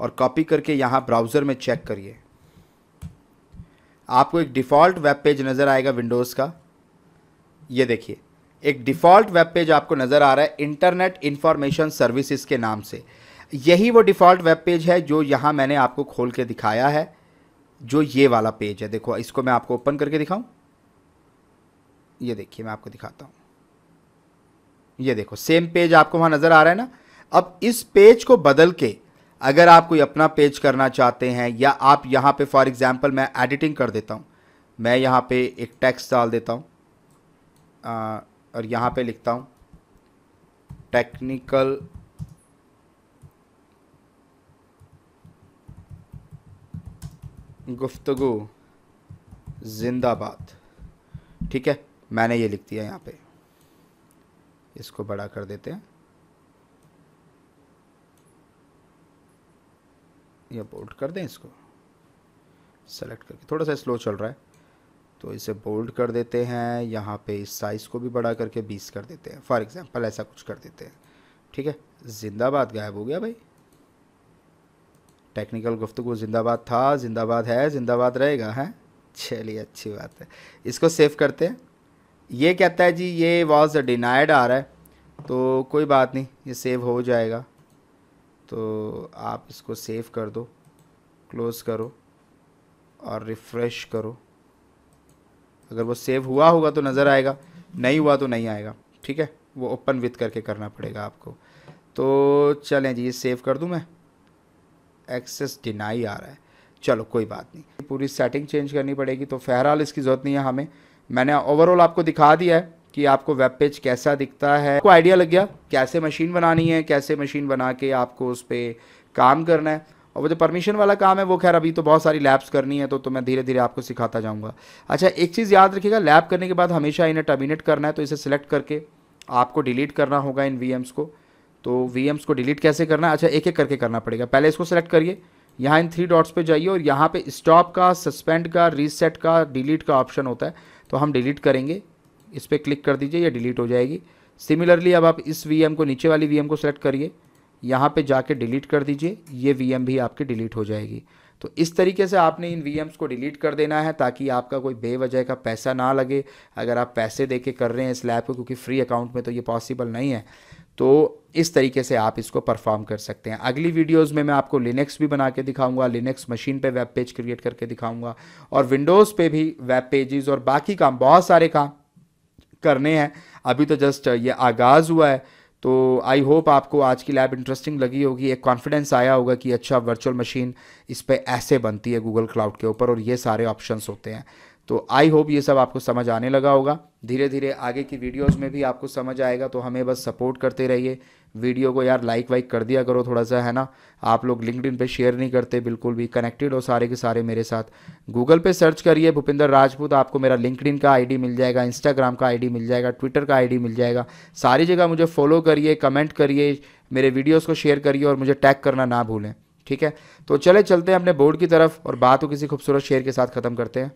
और कॉपी करके यहाँ ब्राउज़र में चेक करिए आपको एक डिफ़ॉल्ट वेब पेज नज़र आएगा विंडोज़ का ये देखिए एक डिफ़ॉल्ट वेब पेज आपको नज़र आ रहा है इंटरनेट इन्फॉर्मेशन सर्विसेज के नाम से यही वो डिफ़ॉल्ट वेब पेज है जो यहाँ मैंने आपको खोल के दिखाया है जो ये वाला पेज है देखो इसको मैं आपको ओपन करके दिखाऊँ ये देखिए मैं आपको दिखाता हूँ ये देखो सेम पेज आपको वहाँ नज़र आ रहा है ना अब इस पेज को बदल के अगर आप कोई अपना पेज करना चाहते हैं या आप यहाँ पे फॉर एग्जांपल मैं एडिटिंग कर देता हूँ मैं यहाँ पे एक टेक्स्ट डाल देता हूँ और यहाँ पे लिखता हूँ टेक्निकल गुफ्तगु जिंदाबाद ठीक है मैंने ये लिख दिया यहाँ पे इसको बड़ा कर देते हैं ये बोल्ड कर दें इसको सेलेक्ट करके थोड़ा सा स्लो चल रहा है तो इसे बोल्ड कर देते हैं यहाँ पे इस साइज़ को भी बड़ा करके बीस कर देते हैं फॉर एग्ज़ाम्पल ऐसा कुछ कर देते हैं ठीक है जिंदाबाद गायब हो गया भाई टेक्निकल गुफ्तु जिंदाबाद था जिंदाबाद है जिंदाबाद रहेगा हैं चलिए अच्छी बात है इसको सेव करते हैं ये कहता है जी ये वॉज डिनाइड आ रहा है तो कोई बात नहीं ये सेव हो जाएगा तो आप इसको सेव कर दो क्लोज़ करो और रिफ़्रेश करो अगर वो सेव हुआ होगा तो नज़र आएगा नहीं हुआ तो नहीं आएगा ठीक है वो ओपन विथ करके करना पड़ेगा आपको तो चलें जी ये सेव कर दूँ मैं एक्सेस डिनाई आ रहा है चलो कोई बात नहीं पूरी सेटिंग चेंज करनी पड़ेगी तो फ़हरहाल इसकी ज़रूरत नहीं है हमें मैंने ओवरऑल आपको दिखा दिया है कि आपको वेब पेज कैसा दिखता है आपको आइडिया लग गया कैसे मशीन बनानी है कैसे मशीन बना के आपको उस पर काम करना है और वो जो परमिशन वाला काम है वो खैर अभी तो बहुत सारी लैब्स करनी है तो तो मैं धीरे धीरे आपको सिखाता जाऊँगा अच्छा एक चीज़ याद रखिएगा लैब करने के बाद हमेशा इन्हें टर्मिनेट करना है तो इसे सिलेक्ट करके आपको डिलीट करना होगा इन वी को तो वी को डिलीट कैसे करना है अच्छा एक एक करके करना पड़ेगा पहले इसको सिलेक्ट करिए यहाँ इन थ्री डॉट्स पर जाइए और यहाँ पे स्टॉप का सस्पेंड का रीसेट का डिलीट का ऑप्शन होता है तो हम डिलीट करेंगे इस पर क्लिक कर दीजिए यह डिलीट हो जाएगी सिमिलरली अब आप इस वी को नीचे वाली वी को सेलेक्ट करिए यहाँ पे जाके डिलीट कर दीजिए ये वी भी आपकी डिलीट हो जाएगी तो इस तरीके से आपने इन वी को डिलीट कर देना है ताकि आपका कोई बेवजह का पैसा ना लगे अगर आप पैसे दे के कर रहे हैं इस लैब को क्योंकि फ्री अकाउंट में तो ये पॉसिबल नहीं है तो इस तरीके से आप इसको परफॉर्म कर सकते हैं अगली वीडियोस में मैं आपको लिनक्स भी बना के दिखाऊंगा लिनक्स मशीन पे वेब पेज क्रिएट करके दिखाऊंगा और विंडोज़ पे भी वेब पेजेस और बाकी काम बहुत सारे काम करने हैं अभी तो जस्ट ये आगाज़ हुआ है तो आई होप आपको आज की लैब इंटरेस्टिंग लगी होगी एक कॉन्फिडेंस आया होगा कि अच्छा वर्चुअल मशीन इस पर ऐसे बनती है गूगल क्लाउड के ऊपर और ये सारे ऑप्शंस होते हैं तो आई होप ये सब आपको समझ आने लगा होगा धीरे धीरे आगे की वीडियोस में भी आपको समझ आएगा तो हमें बस सपोर्ट करते रहिए वीडियो को यार लाइक वाइक कर दिया करो थोड़ा सा है ना आप लोग लिंकड पे शेयर नहीं करते बिल्कुल भी कनेक्टेड हो सारे के सारे मेरे साथ गूगल पे सर्च करिए भूपिंदर राजपूत आपको मेरा लिंकड का आईडी मिल जाएगा इंस्टाग्राम का आईडी मिल जाएगा ट्विटर का आईडी मिल जाएगा सारी जगह मुझे फॉलो करिए कमेंट करिए मेरे वीडियोज़ को शेयर करिए और मुझे टैग करना ना भूलें ठीक है तो चले चलते हैं अपने बोर्ड की तरफ और बात को किसी खूबसूरत शेर के साथ खत्म करते हैं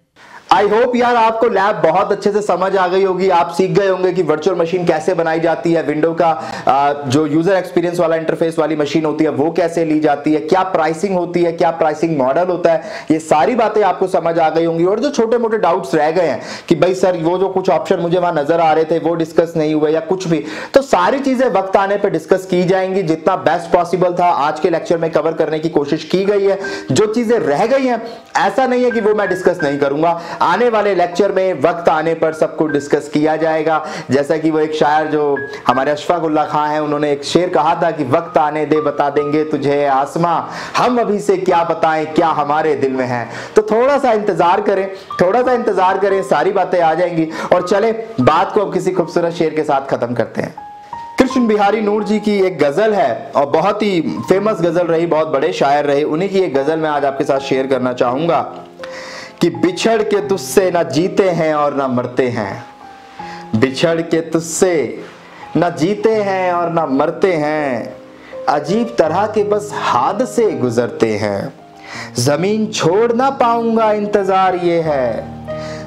आई होप यार आपको लैब बहुत अच्छे से समझ आ गई होगी आप सीख गए होंगे कि वर्चुअल मशीन कैसे बनाई जाती है विंडो का जो यूजर एक्सपीरियंस वाला इंटरफेस वाली मशीन होती है वो कैसे ली जाती है क्या प्राइसिंग होती है क्या प्राइसिंग मॉडल होता है ये सारी बातें आपको समझ आ गई होंगी और जो छोटे मोटे डाउट्स रह गए हैं कि भाई सर वो जो कुछ ऑप्शन मुझे वहां नजर आ रहे थे वो डिस्कस नहीं हुए या कुछ भी तो सारी चीजें वक्त आने पर डिस्कस की जाएंगी जितना बेस्ट पॉसिबल था आज के लेक्चर में कवर करने की कोशिश की की गई है जो चीजें रह गई हैं ऐसा नहीं है कि वो मैं डिस्कस नहीं करूंगा आने वाले लेक्चर में वक्त आने पर सब कुछ डिस्कस किया जाएगा जैसा कि वो एक शायर जो हमारे अशफाक उल्ला खां हैं उन्होंने एक शेर कहा था कि वक्त आने दे बता देंगे तुझे आसमां हम अभी से क्या बताएं क्या हमारे दिल में है तो थोड़ा सा इंतजार करें थोड़ा सा इंतजार करें सारी बातें आ जाएंगी और चले बात को अब किसी खूबसूरत शेर के साथ खत्म करते हैं कृष्ण बिहारी नूर जी की एक गज़ल है और बहुत ही फेमस गज़ल रही बहुत बड़े शायर रहे उन्हीं की एक गज़ल मैं आज आपके साथ शेयर करना चाहूँगा कि बिछड़ के तुझसे ना जीते हैं और ना मरते हैं बिछड़ के तुझसे ना जीते हैं और ना मरते हैं अजीब तरह के बस हादसे गुजरते हैं ज़मीन छोड़ ना पाऊंगा इंतज़ार ये है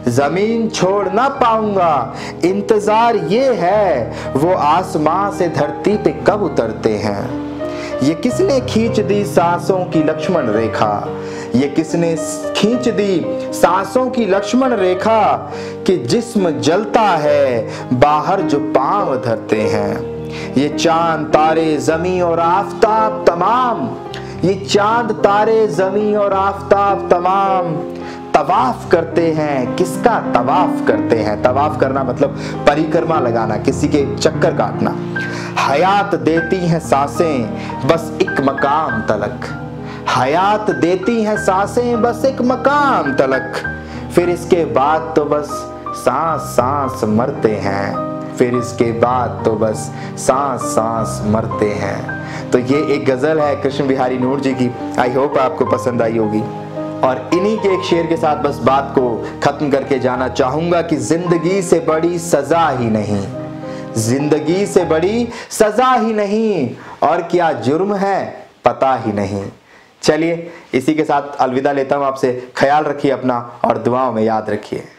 जमीन छोड़ ना पाऊंगा इंतजार ये है वो आसमां से धरती पे कब उतरते हैं ये किसने खींच दी सांसों की लक्ष्मण रेखा ये किसने खींच दी सांसों की लक्ष्मण रेखा कि जिस्म जलता है बाहर जो पांव धरते हैं ये चांद तारे जमी और आफताब तमाम ये चांद तारे जमी और आफताब तमाम तवाफ करते हैं किसका तवाफ करते हैं तवाफ करना मतलब परिक्रमा लगाना किसी के चक्कर काटना हयात देती हैं सांसें बस एक मकाम तलक हयात देती हैं सांसें बस एक मकाम तलक फिर इसके बाद तो बस सांस सांस मरते हैं फिर इसके बाद तो बस सांस सांस मरते हैं तो ये एक गज़ल है कृष्ण बिहारी नूर जी की आई होप आपको पसंद आई होगी और इन्हीं के एक शेर के साथ बस बात को खत्म करके जाना चाहूंगा कि जिंदगी से बड़ी सजा ही नहीं जिंदगी से बड़ी सजा ही नहीं और क्या जुर्म है पता ही नहीं चलिए इसी के साथ अलविदा लेता हूं आपसे ख्याल रखिए अपना और दुआओं में याद रखिए